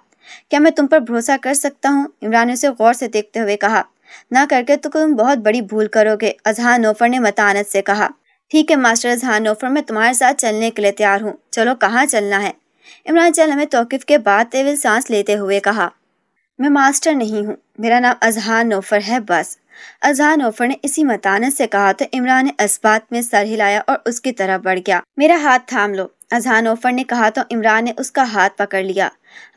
क्या मैं तुम पर भरोसा कर सकता हूँ इमरान ने उसे गौर से देखते हुए कहा ना करके तो तुम बहुत बड़ी भूल करोगे अजहा नोफर ने मतानत से कहा ठीक है मास्टर अजहान नोफर मैं तुम्हारे साथ चलने के लिए तैयार हूँ चलो कहाँ चलना है इमरान चल हमें तोकफ़ के बाद तेविल सांस लेते हुए कहा मैं मास्टर नहीं हूँ मेरा नाम अजहा नोफर है बस अजहान नोफर ने इसी मतानत से कहा तो इमरान ने इस्बात में सर हिलाया और उसकी तरफ बढ़ गया मेरा हाथ थाम लो अजहान नोफर ने कहा तो इमरान ने उसका हाथ पकड़ लिया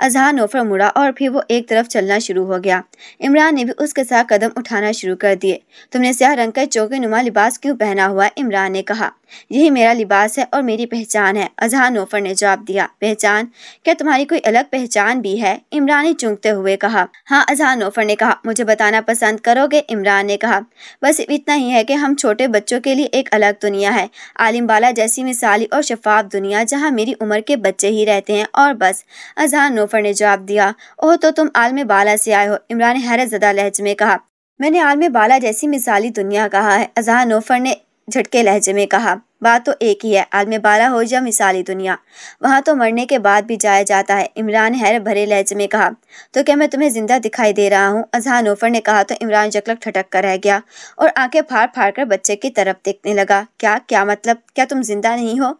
अजहान नोफर मुड़ा और फिर वो एक तरफ चलना शुरू हो गया इमरान ने भी उसके साथ कदम उठाना शुरू कर दिए तुमने स्याह रंग का चौके नुमा लिबास क्यों पहना हुआ इमरान ने कहा यही मेरा लिबास है और मेरी पहचान है अजहान नोफर ने जवाब दिया पहचान क्या तुम्हारी कोई अलग पहचान भी है इमरान ने चूंकते हुए कहा हाँ अजहान नोफर ने कहा मुझे बताना पसंद करोगे इमरान ने कहा बस इतना ही है कि हम छोटे बच्चों के लिए एक अलग दुनिया है आलिम बाला जैसी मिसाली और शफाफ दुनिया जहाँ मेरी उम्र के बच्चे ही रहते हैं और बस अजहान इमरान नोफर ने जवाब दिया ओह तो तुम आलम बाला से आए हो इमरान हैरत ज़दा लहज में कहा मैंने आलम बाला जैसी मिसाली दुनिया कहा है अजहा नोफर ने झटके लहजे में कहा बात तो एक ही है आदमी बारह हो जा मिसाली दुनिया वहाँ तो मरने के बाद भी जाया जाता है इमरान हैर भरे लहजे में कहा तो क्या मैं तुम्हें जिंदा दिखाई दे रहा हूँ अजहान ओफर ने कहा तो इमरान जकलक ठटक कर रह गया और आंखें फाड़ फाड़ कर बच्चे की तरफ देखने लगा क्या क्या मतलब क्या तुम जिंदा नहीं हो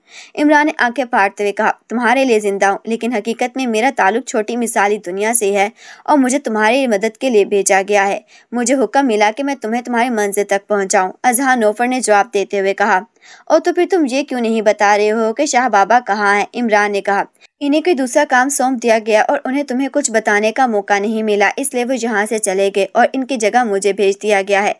इमरान ने आंखें फाड़ते हुए कहा तुम्हारे लिए जिंदा हूँ लेकिन हकीकत में मेरा ताल्लुक छोटी मिसाली दुनिया से है और मुझे तुम्हारी मदद के लिए भेजा गया है मुझे हुक्म मिला कि मैं तुम्हें तुम्हारी मंजिल तक पहुँचाऊँ अजहान ओफर ने जवाब देते हुए कहा और तो फिर तुम ये क्यों नहीं बता रहे हो कि शाह बाबा कहाँ हैं इमरान ने कहा इन्हें कोई दूसरा काम सौंप दिया गया और उन्हें तुम्हें कुछ बताने का मौका नहीं मिला इसलिए वो यहाँ से चले गए और इनकी जगह मुझे भेज दिया गया है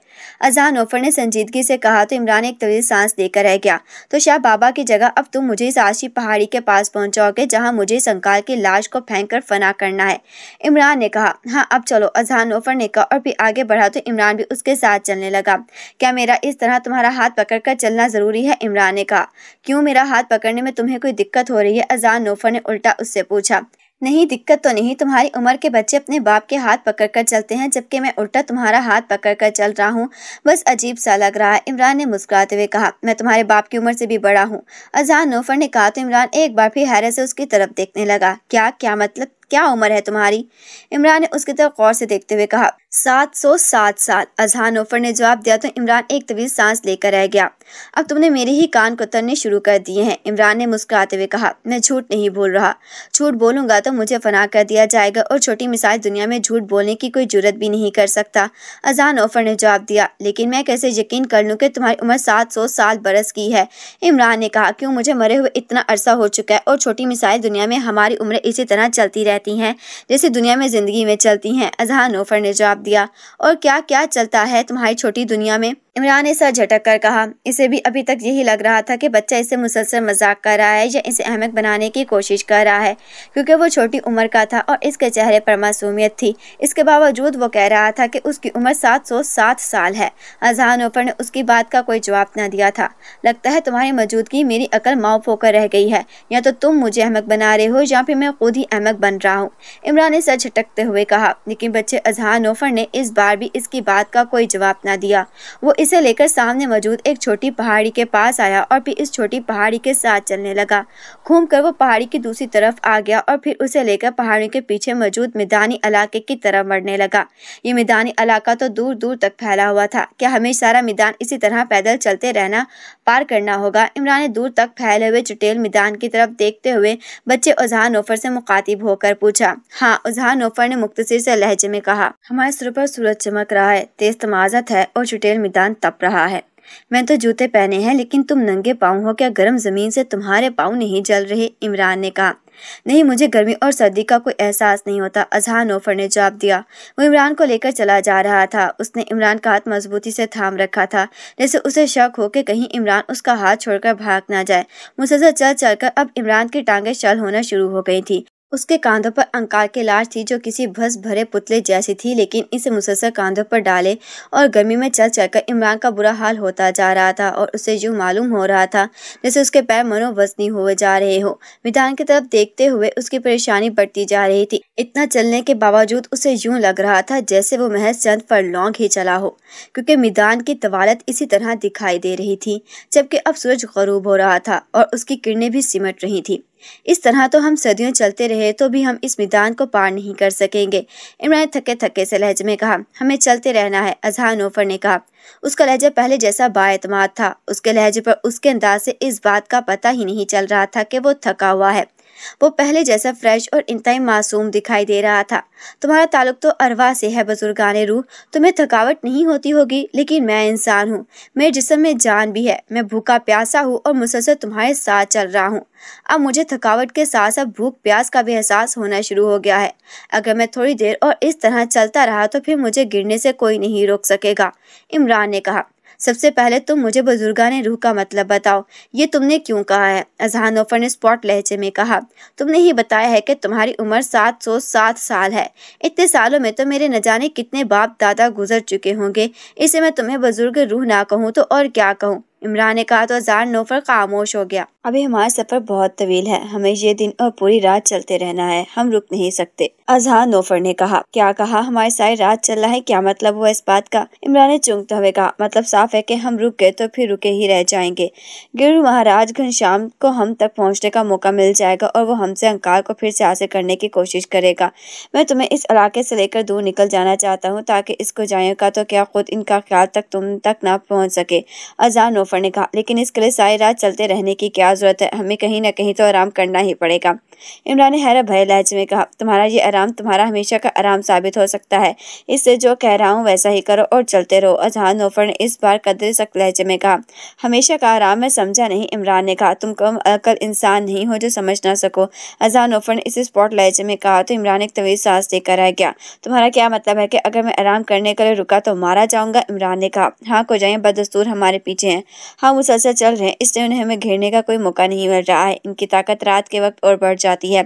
अजान ओफर ने संजीदगी से कहा तो इमरान एक तवील सांस लेकर रह गया तो शाह बाबा की जगह अब तुम मुझे इस आशी पहाड़ी के पास पहुंचाओगे जहां मुझे संकाल की लाश को फेंक कर फना करना है इमरान ने कहा हाँ अब चलो अजहान ओफर ने कहा और फिर आगे बढ़ा तो इमरान भी उसके साथ चलने लगा क्या मेरा इस तरह तुम्हारा हाथ पकड़ कर चलना ज़रूरी है इमरान ने कहा क्यों मेरा हाथ पकड़ने में तुम्हें कोई दिक्कत हो रही है अजान नोफर ने उल्टा उससे पूछा नहीं दिक्कत तो नहीं तुम्हारी उम्र के बच्चे अपने बाप के हाथ पकड़ कर चलते हैं जबकि मैं उल्टा तुम्हारा हाथ पकड़ कर चल रहा हूँ बस अजीब सा लग रहा है इमरान ने मुस्कुराते हुए कहा मैं तुम्हारे बाप की उम्र से भी बड़ा हूँ अजान नोफर ने कहा तो इमरान एक बार फिर हैरत से उसकी तरफ देखने लगा क्या क्या मतलब क्या उम्र है तुम्हारी इमरान ने उसकी तरफ गौर से देखते हुए कहा सात सौ सात साल अजहान ओफर ने जवाब दिया तो इमरान एक तवील सांस लेकर रह गया अब तुमने मेरे ही कान को तरने शुरू कर दिए हैं इमरान ने मुस्कुराते हुए कहा मैं झूठ नहीं बोल रहा झूठ बोलूंगा तो मुझे फना कर दिया जाएगा और छोटी मिसाल दुनिया में झूठ बोलने की कोई जरूरत भी नहीं कर सकता अजान ओफर ने जवाब दिया लेकिन मैं कैसे यकीन कर लूँ कि तुम्हारी उम्र सात सौ साल बरस की है इमरान ने कहा क्यों मुझे मरे हुए इतना अरसा हो चुका है और छोटी मिसाइल दुनिया में हमारी उम्र इसी तरह चलती रहती हैं जैसे दुनिया में ज़िंदगी में चलती हैं अजहान ओफर ने जवाब दिया और क्या क्या चलता है तुम्हारी छोटी दुनिया में इमरान ने सर झटक कर कहा इसे भी अभी तक यही लग रहा था कि बच्चा इसे मुसलसल मजाक कर रहा है या इसे अहमक बनाने की कोशिश कर रहा है क्योंकि वो छोटी उम्र का था और इसके चेहरे पर मासूमियत थी इसके बावजूद वो कह रहा था कि उसकी उम्र सात सौ सात साल है अजहान ऊपर ने उसकी बात का कोई जवाब ना दिया था लगता है तुम्हारी मौजूदगी मेरी अकल माओ फोकर रह गई है या तो तुम मुझे अहमक बना रहे हो या फिर मैं खुद ही अहमक बन रहा हूँ इमरान ने सर झटकते हुए कहा लेकिन बच्चे अजहान ओफर ने इस बार भी इसकी बात का कोई जवाब ना दिया वो इस इसे लेकर सामने मौजूद एक छोटी पहाड़ी के पास आया और फिर इस छोटी पहाड़ी के साथ चलने लगा घूमकर वो पहाड़ी की दूसरी तरफ आ गया और फिर उसे लेकर पहाड़ियों के पीछे मौजूद मैदानी इलाके की तरफ मरने लगा ये मैदानी इलाका तो दूर दूर तक फैला हुआ था क्या हमें सारा मैदान इसी तरह पैदल चलते रहना पार करना होगा इमरान ने दूर तक फैले हुए चुटेल मैदान की तरफ देखते हुए बच्चे उजहान नोफर से मुखातिब होकर पूछा हाँ उजहान नोफर ने मुख्तर से लहजे में कहा हमारे सुर पर सूरज चमक रहा है तेज तमाजत है और चुटेल मैदान तप रहा है मैं तो जूते पहने हैं लेकिन तुम नंगे पाँव हो क्या गर्म ज़मीन से तुम्हारे पाँव नहीं जल रहे इमरान ने कहा नहीं मुझे गर्मी और सर्दी का कोई एहसास नहीं होता अजहान ओफर ने जवाब दिया वो इमरान को लेकर चला जा रहा था उसने इमरान का हाथ मजबूती से थाम रखा था जैसे उसे शक हो कि कहीं इमरान उसका हाथ छोड़कर भाग ना जाए मुसलसल चल चल कर अब इमरान की टांगें शल होना शुरू हो गई थी उसके कांधों पर अंकार की लाश थी जो किसी भस भरे पुतले जैसी थी लेकिन इसे मुसलसल कांधों पर डाले और गर्मी में चल चलकर इमरान का बुरा हाल होता जा रहा था और उसे यूँ मालूम हो रहा था जैसे उसके पैर मनोवजनी हुए जा रहे हो विधान की तरफ देखते हुए उसकी परेशानी बढ़ती जा रही थी इतना चलने के बावजूद उसे यूँ लग रहा था जैसे वो महज चंद लौंग ही चला हो क्योंकि मैदान की तवालत इसी तरह दिखाई दे रही थी जबकि अब सूरज गरूब हो रहा था और उसकी किरणें भी सिमट रही थी इस तरह तो हम सदियों चलते रहे तो भी हम इस मैदान को पार नहीं कर सकेंगे इमरान थके थके से लहजे में कहा हमें चलते रहना है अजहान ओफर ने कहा उसका लहजा पहले जैसा बाएतमाद था उसके लहजे पर उसके अंदाज से इस बात का पता ही नहीं चल रहा था कि वो थका हुआ है वो पहले जैसा फ्रेश और इंतई मासूम दिखाई दे रहा था तुम्हारा ताल्लुक तो अरवा से है बुजुर्गान रूह तुम्हें थकावट नहीं होती होगी लेकिन मैं इंसान हूँ मेरे जिसम में जान भी है मैं भूखा प्यासा हूँ और मुसलसल तुम्हारे साथ चल रहा हूँ अब मुझे थकावट के साथ साथ भूख प्यास का भी एहसास होना शुरू हो गया है अगर मैं थोड़ी देर और इस तरह चलता रहा तो फिर मुझे गिरने से कोई नहीं रोक सकेगा इमरान ने कहा सबसे पहले तुम तो मुझे ने रूह का मतलब बताओ ये तुमने क्यों कहा है अजहान ओफर स्पॉट लहजे में कहा तुमने ही बताया है कि तुम्हारी उम्र सात सौ सात साल है इतने सालों में तो मेरे न जाने कितने बाप दादा गुजर चुके होंगे इसे मैं तुम्हें बुजुर्ग रूह ना कहूँ तो और क्या कहूँ इमरान ने कहा तो अजहान नोफर खामोश हो गया अभी हमारा सफर बहुत तवील है हमें ये दिन और पूरी रात चलते रहना है हम रुक नहीं सकते अजहा नोफर ने कहा क्या कहा हमारे सारी रात चल रहा है क्या मतलब हुआ इस बात का इमरान ने चूंकते हुए कहा मतलब साफ है कि हम रुक गए तो फिर रुके ही रह जाएंगे गिरु महाराज घन शाम को हम तक पहुँचने का मौका मिल जाएगा और वो हमसे अंकार को फिर से हासिल करने की कोशिश करेगा मैं तुम्हें इस इलाके से लेकर दूर निकल जाना चाहता हूँ ताकि इसको जाए का तो क्या खुद इनका ख्याल तक तुम तक ना पहुँच सके अजहा नोफर ने कहा लेकिन इसके लिए सारी रात चलते रहने की क्या जरूरत है हमें कहीं ना कहीं तो आराम करना ही पड़ेगा इमरान ने हैरा भय लहजे में कहा तुम्हारा ये आराम तुम्हारा हमेशा का आराम साबित हो सकता है इससे जो कह रहा हूँ वैसा ही करो और चलते रहो अजहान नोफर ने इस बार कदर सख्त लहजे में कहा हमेशा का आराम मैं समझा नहीं इमरान ने कहा तुम कम अकल इंसान नहीं हो जो समझ ना सको अजहान नोफर ने इस स्पॉट लहजे में कहा तो इमरान एक तवील सांस देकर रह गया तुम्हारा क्या मतलब है कि अगर मैं आराम करने के लिए रुका तो मारा जाऊँगा इमरान ने कहा हाँ को जाए बदस्तूर हमारे पीछे हैं हम हाँ मुसलसल चल रहे हैं इसलिए उन्हें हमें घेरने का कोई मौका नहीं मिल रहा है इनकी ताकत रात के वक्त और बढ़ जाती है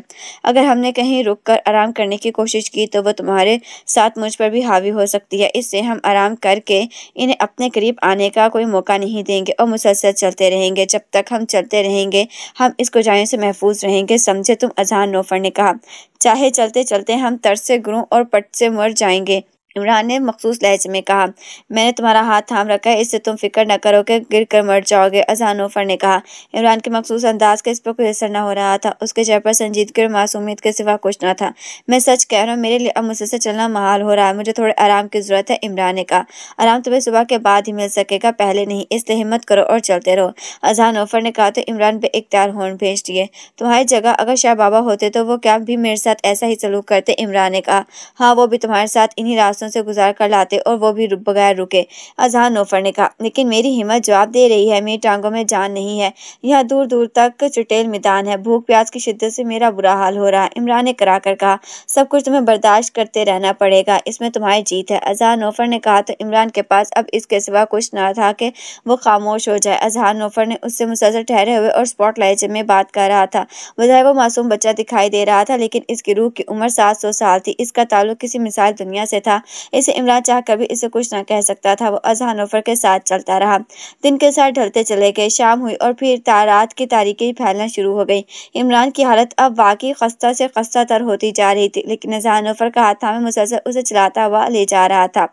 अगर हमने कहीं रुक कर आराम करने की कोशिश की तो वह तुम्हारे साथ मुझ पर भी हावी हो सकती है इससे हम आराम करके इन्हें अपने करीब आने का कोई मौका नहीं देंगे और मुसलसल चलते रहेंगे जब तक हम चलते रहेंगे हम इस गुजाइयों से महफूज रहेंगे समझे तुम अजहान नोफर ने कहा चाहे चलते चलते हम तर से गुरु और पट से मर जाएंगे इमरान ने मखसूस लहजे में कहा मैंने तुम्हारा हाथ थाम रखा है इससे तुम फिक्र न करो कि गिर कर मर जाओगे ओफर ने कहा इमरान के मखसूस अंदाज का इस पर कोई असर न हो रहा था उसके चेहरे पर संजीदगी और मासूमियत के सिवा कुछ न था मैं सच कह रहा हूँ मेरे लिए अब मुझसे से चलना महाल हो रहा है मुझे थोड़े आराम की ज़रूरत है इमरान ने कहा आराम तुम्हें सुबह के बाद ही मिल सकेगा पहले नहीं इसलिए हिम्मत करो और चलते रहो ओफर ने कहा तो इमरान पे इख्तियार हॉर्न भेज दिए तुम्हारी जगह अगर शाह बाबा होते तो वो क्या भी मेरे साथ ऐसा ही सलूक करते इमरान ने कहा हाँ वो भी तुम्हारे साथ इन्हीं रास्तों रास्तों से गुजार कर लाते और वो भी बगैर रुके अजहान नोफर ने कहा लेकिन मेरी हिम्मत जवाब दे रही है मेरी टांगों में जान नहीं है यहाँ दूर दूर तक चुटेल मैदान है भूख प्यास की शिद्दत से मेरा बुरा हाल हो रहा है इमरान ने करा कर कहा सब कुछ तुम्हें बर्दाश्त करते रहना पड़ेगा इसमें तुम्हारी जीत है अजहान नोफर ने कहा तो इमरान के पास अब इसके सिवा कुछ ना था कि वो खामोश हो जाए अजहान नोफर ने उससे मुसलसल ठहरे हुए और स्पॉटलाइट में बात कर रहा था बजाय वो मासूम बच्चा दिखाई दे रहा था लेकिन इसकी रूह की उम्र सात सौ साल थी इसका ताल्लुक किसी मिसाल दुनिया से था इसे इमरान चाह कभी इसे कुछ न कह सकता था वो अजहानोफर के साथ चलता रहा दिन के साथ ढलते चले गए शाम हुई और फिर रात की तारीखें फैलना शुरू हो गई इमरान की हालत अब वाकई खस्ता से खस्ता तर होती जा रही थी लेकिन अजहानोफर का हाथ थामे मुसलसल उसे चलाता हुआ ले जा रहा था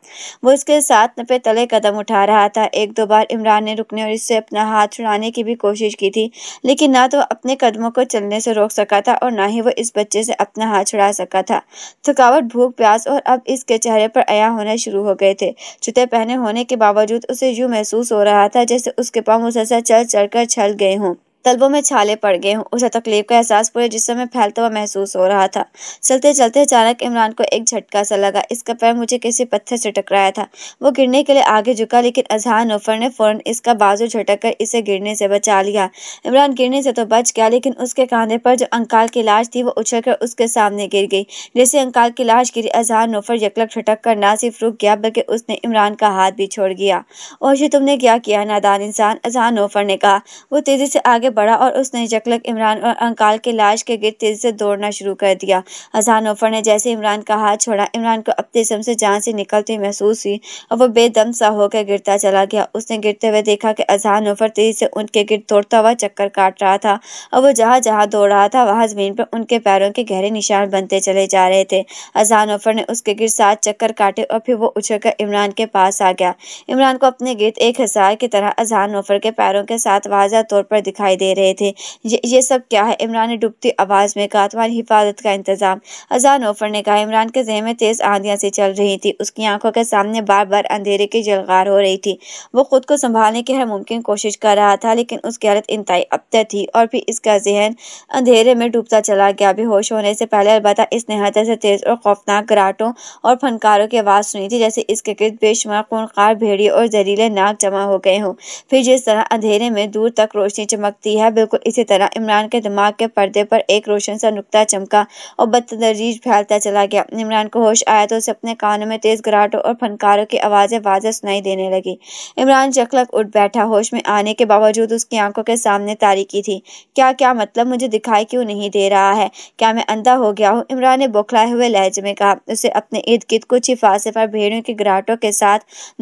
वो उसके साथ नपे तले कदम उठा रहा था एक दो बार इमरान ने रुकने और इससे अपना हाथ छुड़ाने की भी कोशिश की थी लेकिन ना तो अपने कदमों को चलने से रोक सका था और ना ही वो इस बच्चे से अपना हाथ छुड़ा सका था थकावट भूख प्यास और अब इसके चेहरे चेहरे पर आया होने शुरू हो गए थे जूते पहने होने के बावजूद उसे यूं महसूस हो रहा था जैसे उसके पाँव मुसलसल चल चल कर छल गए हों तलबों में छाले पड़ गए हों उसे तकलीफ का एहसास पूरे जिसम में फैलता हुआ महसूस हो रहा था चलते चलते अचानक इमरान को एक झटका सा लगा इसका पैर मुझे किसी पत्थर से टकराया था वो गिरने के लिए आगे झुका लेकिन अजहान नोफर ने फ़ौरन इसका बाजू झटक कर इसे गिरने से बचा लिया इमरान गिरने से तो बच गया लेकिन उसके कांधे पर जो अंकाल की लाश थी वो उछल कर उसके सामने गिर गई जैसे अंकाल की लाश गिरी अजहान नोफर यकलक झटक कर ना सिर्फ रुक गया बल्कि उसने इमरान का हाथ भी छोड़ गया और तुमने क्या किया नादान इंसान अजहान नोफर ने कहा वो तेज़ी से आगे बढ़ा और उसने जकलक इमरान और अंकाल के लाश के गिर तेजी से दौड़ना शुरू कर दिया हसान ओफर ने जैसे इमरान का हाथ छोड़ा इमरान को अपने जिसम से जान से निकलती महसूस हुई और वो बेदम सा होकर गिरता चला गया उसने गिरते हुए देखा कि अजहान ओफर तेजी से उनके गिर तोड़ता हुआ चक्कर काट रहा था और वो जहाँ जहाँ दौड़ रहा था वहाँ जमीन पर उनके पैरों के गहरे निशान बनते चले जा रहे थे अजहान ओफर ने उसके गिर सात चक्कर काटे और फिर वो कर इमरान के पास आ गया इमरान को अपने गिरद एक हजार की तरह अजहान ओफर के पैरों के साथ वाजा तौर पर दिखाई दे दे रहे थे ये ये सब क्या है इमरान ने डुबती आवाज़ में कहा तुम्हारी हिफाजत का इंतजाम अजान ओफर ने कहा इमरान के जहन में तेज़ आंधियाँ से चल रही थी उसकी आंखों के सामने बार बार अंधेरे की जलगार हो रही थी वो खुद को संभालने की हर मुमकिन कोशिश कर रहा था लेकिन उसकी हालत इंतहाई अबतर थी और फिर इसका जहन अंधेरे में डूबता चला गया होश होने से पहले अलबत् इसने हद से तेज़ और खौफनाक कराटों और फनकारों की आवाज़ सुनी थी जैसे इसके गिर्द बेशुमार खूनखार भेड़ी और जहरीले नाक जमा हो गए हों फिर जिस तरह अंधेरे में दूर तक रोशनी चमकती सकती है बिल्कुल इसी तरह इमरान के दिमाग के पर्दे पर एक रोशन सा नुकता चमका और बदतदरीज फैलता चला गया इमरान को होश आया तो उसे अपने कानों में तेज़ गराटों और फनकारों की आवाज़ें वाजें सुनाई देने लगी इमरान चखलक उठ बैठा होश में आने के बावजूद उसकी आंखों के सामने तारीखी थी क्या क्या मतलब मुझे दिखाई क्यों नहीं दे रहा है क्या मैं अंधा हो गया हूँ इमरान ने बौखलाए हुए लहजे में कहा उसे अपने इर्द गिर्द कुछ ही फासले पर भेड़ों की गराटों के साथ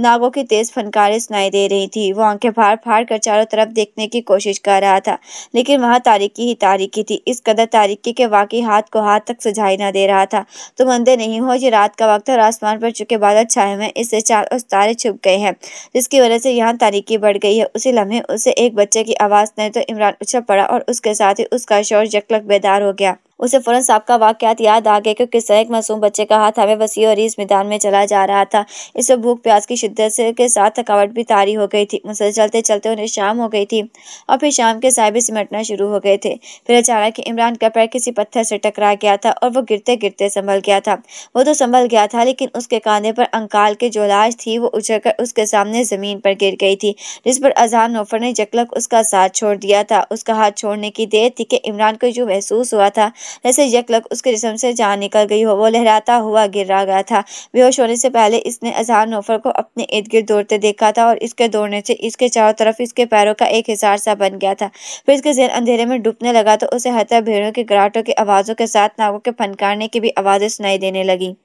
नागों की तेज़ फनकारें सुनाई दे रही थी वो आंखें फाड़ फाड़ कर चारों तरफ देखने की कोशिश कर रहा रहा था लेकिन वहाँ तारीकी ही तारीकी थी इस कदर तारीकी के वाकई हाथ को हाथ तक सुझाई ना दे रहा था तुम अंधे नहीं हो ये रात का वक्त और आसमान पर चुके बादल छाए हुए इससे चार और तारे छुप गए हैं जिसकी वजह से यहाँ तारीकी बढ़ गई है उसी लम्हे उसे एक बच्चे की आवाज़ नहीं तो इमरान उछल पड़ा और उसके साथ ही उसका शोर जकलक बेदार हो गया उसे फौरन साहब का वाकयात याद आ गया क्योंकि सैक एक मासूम बच्चे का हाथ हमें वसी और इस मैदान में चला जा रहा था इससे भूख प्यास की शिद्दत से के साथ थकावट भी तारी हो गई थी मुसल चलते चलते उन्हें शाम हो गई थी और फिर शाम के साहबे सिमटना शुरू हो गए थे फिर अचानक इमरान का पैर किसी पत्थर से टकरा गया था और वो गिरते गिरते संभल गया था वो तो संभल गया था लेकिन उसके कांधे पर अंकाल के जो लाश थी वो उछल उसके सामने ज़मीन पर गिर गई थी जिस पर अजहान नौफर ने जकलक उसका साथ छोड़ दिया था उसका हाथ छोड़ने की देर थी कि इमरान को जो महसूस हुआ था जैसे यकलक उसके जिसम से जान निकल गई हो वो लहराता हुआ गिर रहा गया था बेहोश होने से पहले इसने अजहार नोफर को अपने इर्द गिर्द दौड़ते देखा था और इसके दौड़ने से इसके चारों तरफ इसके पैरों का एक हिसार सा बन गया था फिर इसके जहन अंधेरे में डूबने लगा तो उसे हत्या भेड़ों के गराटों की आवाज़ों के साथ नागों के फनकारने की भी आवाज़ें सुनाई देने लगी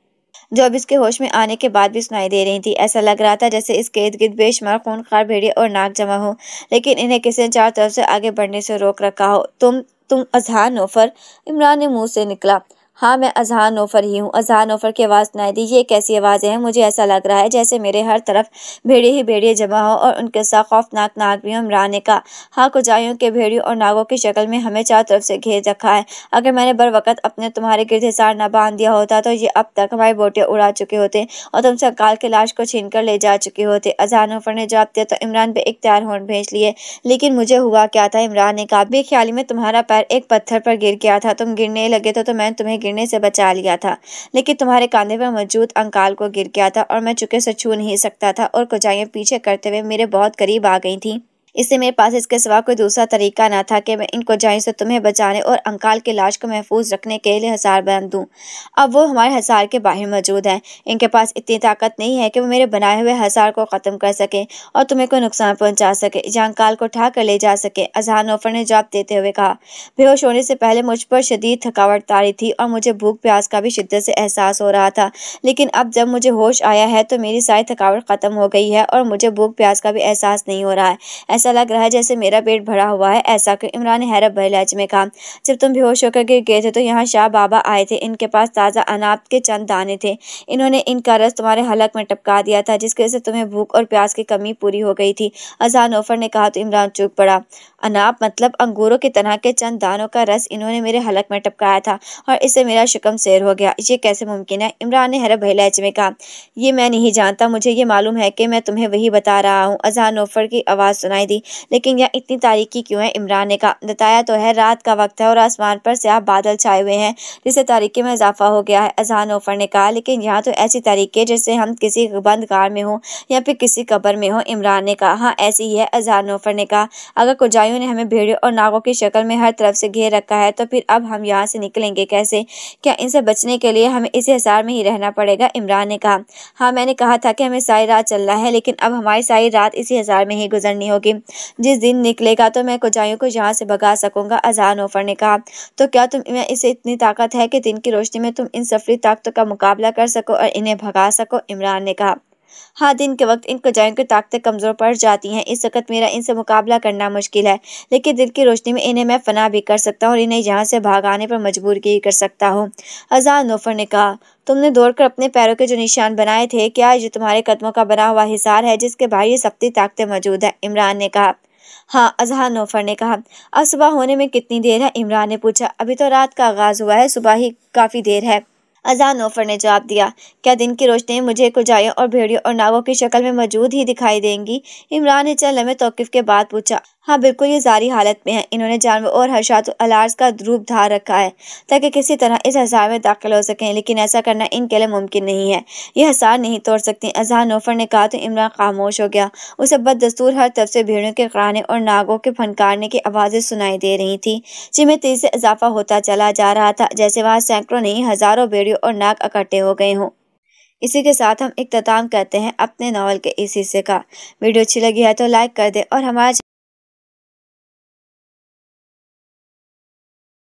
जो अब इसके होश में आने के बाद भी सुनाई दे रही थी ऐसा लग रहा था जैसे इसके इर्द गिर्द बेशुमार खार भेड़िए और नाक जमा हो लेकिन इन्हें किसी ने चार तरफ से आगे बढ़ने से रोक रखा हो तुम तुम अजहान हो फर इमरान ने मुंह से निकला हाँ मैं अजहान ओफर ही हूँ अजहान ओफर की आवाज़ सुनाई दी ये कैसी आवाज़ें हैं मुझे ऐसा लग रहा है जैसे मेरे हर तरफ भेड़िए ही भेड़िए जमा हो और उनके साथ खौफनाक नागरियों इमरान ने का हाँ कुजाइयों के भेड़ियों और नागों की शक्ल में हमें चारों तरफ से घेर रखा है अगर मैंने बर वक्त अपने तुम्हारे गिरद हिसार ना बांध दिया होता तो ये अब तक हमारी बोटियाँ उड़ा चुके होते और तुमसे अकाल के लाश को छीन कर ले जा चुके होते अजहान ओफर ने जवाब दिया तो इमरान एक इख्तियार होन भेज लिए लेकिन मुझे हुआ क्या था इमरान ने कहा ख्याली में तुम्हारा पैर एक पत्थर पर गिर गया था तुम गिरने लगे थे तो मैंने तुम्हें गिरने से बचा लिया था लेकिन तुम्हारे कांधे पर मौजूद अंकाल को गिर गया था और मैं चुके से छू नहीं सकता था और कुजाइयाँ पीछे करते हुए मेरे बहुत करीब आ गई थी इससे मेरे पास इसके सिवा कोई दूसरा तरीका ना था कि मैं इनको जाए से तुम्हें बचाने और अंकाल की लाश को महफूज रखने के लिए हसार बना दूँ अब वो हमारे हसार के बाहर मौजूद हैं इनके पास इतनी ताकत नहीं है कि वो मेरे बनाए हुए हसार को ख़त्म कर सकें और तुम्हें कोई नुकसान पहुँचा सके या अंकाल को ठा कर ले जा सके अजहार नोफर ने जवाब देते हुए कहा बेहोश होने से पहले मुझ पर शदीद थकावट तारी थी और मुझे भूख प्यास का भी शिद्दत से एहसास हो रहा था लेकिन अब जब मुझे होश आया है तो मेरी सारी थकावट ख़त्म हो गई है और मुझे भूख प्यास का भी एहसास नहीं हो रहा है ऐसा लग रहा है जैसे मेरा पेट भरा हुआ है ऐसा कर इमरान हैरत भरे लहज में कहा जब तुम बेहोश होकर गिर गए थे तो यहाँ शाह बाबा आए थे इनके पास ताज़ा अनाप के चंद दाने थे इन्होंने इनका रस तुम्हारे हलक में टपका दिया था जिसकी वजह से तुम्हें भूख और प्यास की कमी पूरी हो गई थी अजान ओफर ने कहा तो इमरान चूक पड़ा अनाब मतलब अंगूरों की तरह के चंद दानों का रस इन्होंने मेरे हलक में टपकाया था और इससे मेरा शिकम सैर हो गया ये कैसे मुमकिन है इमरान ने हर भहलाच में कहा यह मैं नहीं जानता मुझे ये मालूम है कि मैं तुम्हें वही बता रहा हूँ अजहान ओफर की आवाज़ सुनाई दी लेकिन यह इतनी तारीखी क्यों है इमरान ने कहा बताया तो है रात का वक्त है और आसमान पर स्याह बादल छाए हुए हैं जिससे तारीख़ी में इजाफा हो गया है अजहान ओफर ने कहा लेकिन यहाँ तो ऐसी तारीख है जैसे हम किसी बंद कार में हों या फिर किसी कबर में हों इमरान ने कहा हाँ ऐसी ही है अजहान ओफर ने कहा अगर कुजायू ने हमें भेड़ियों और नागों की शक्ल में हर तरफ से घेर रखा है तो फिर अब हम यहाँ से निकलेंगे कैसे क्या इनसे बचने के लिए हमें इसी हिसार में ही रहना पड़ेगा इमरान ने कहा हाँ मैंने कहा था कि हमें सारी रात चलना है लेकिन अब हमारी सारी रात इसी हिसार में ही गुजरनी होगी जिस दिन निकलेगा तो मैं कुजाइयों को यहाँ से भगा सकूंगा अजान ओफर ने कहा तो क्या तुम इसे इतनी ताकत है कि दिन की रोशनी में तुम इन सफरी ताकतों का मुकाबला कर सको और इन्हें भगा सको इमरान ने कहा हाँ दिन के वक्त इन कजाइयों की ताकतें कमज़ोर पड़ जाती हैं इस वक्त मेरा इनसे मुकाबला करना मुश्किल है लेकिन दिल की रोशनी में इन्हें मैं फना भी कर सकता हूँ और इन्हें यहाँ से भागाने पर मजबूर भी कर सकता हूँ अजान नोफर ने कहा तुमने दौड़कर अपने पैरों के जो निशान बनाए थे क्या ये तुम्हारे कदमों का बना हुआ हिसार है जिसके बाहर ये सबकी ताकतें मौजूद है इमरान ने कहा हाँ अजहा नोफर ने कहा अब सुबह होने में कितनी देर है इमरान ने पूछा अभी तो रात का आगाज़ हुआ है सुबह ही काफ़ी देर है अजान ओफर ने जवाब दिया क्या दिन की रोशनी मुझे कुजाइयों और भेड़ियों और नावों की शक्ल में मौजूद ही दिखाई देंगी इमरान ने चल लम्बे तोकफ़ के बाद पूछा हाँ बिल्कुल ये जारी हालत में है इन्होंने जानवर और हर्षात अलार्स का रूप धार रखा है ताकि किसी तरह इस हसार में दाखिल हो सकें लेकिन ऐसा करना इनके लिए मुमकिन नहीं है ये हसार नहीं तोड़ सकती अजहार नोफर ने कहा तो इमरान खामोश हो गया उसे बददस्तूर हर तरफ से भीड़ों के कराने और नागों के फनकारने की आवाज़ें सुनाई दे रही थी जिनमें तेज़ी से इजाफा होता चला जा रहा था जैसे वहाँ सैकड़ों नहीं हज़ारों भेड़ियों और नाग इकट्ठे हो गए हों इसी के साथ हम इख्ताम करते हैं अपने नावल के इस हिस्से का वीडियो अच्छी लगी है तो लाइक कर दे और हमारे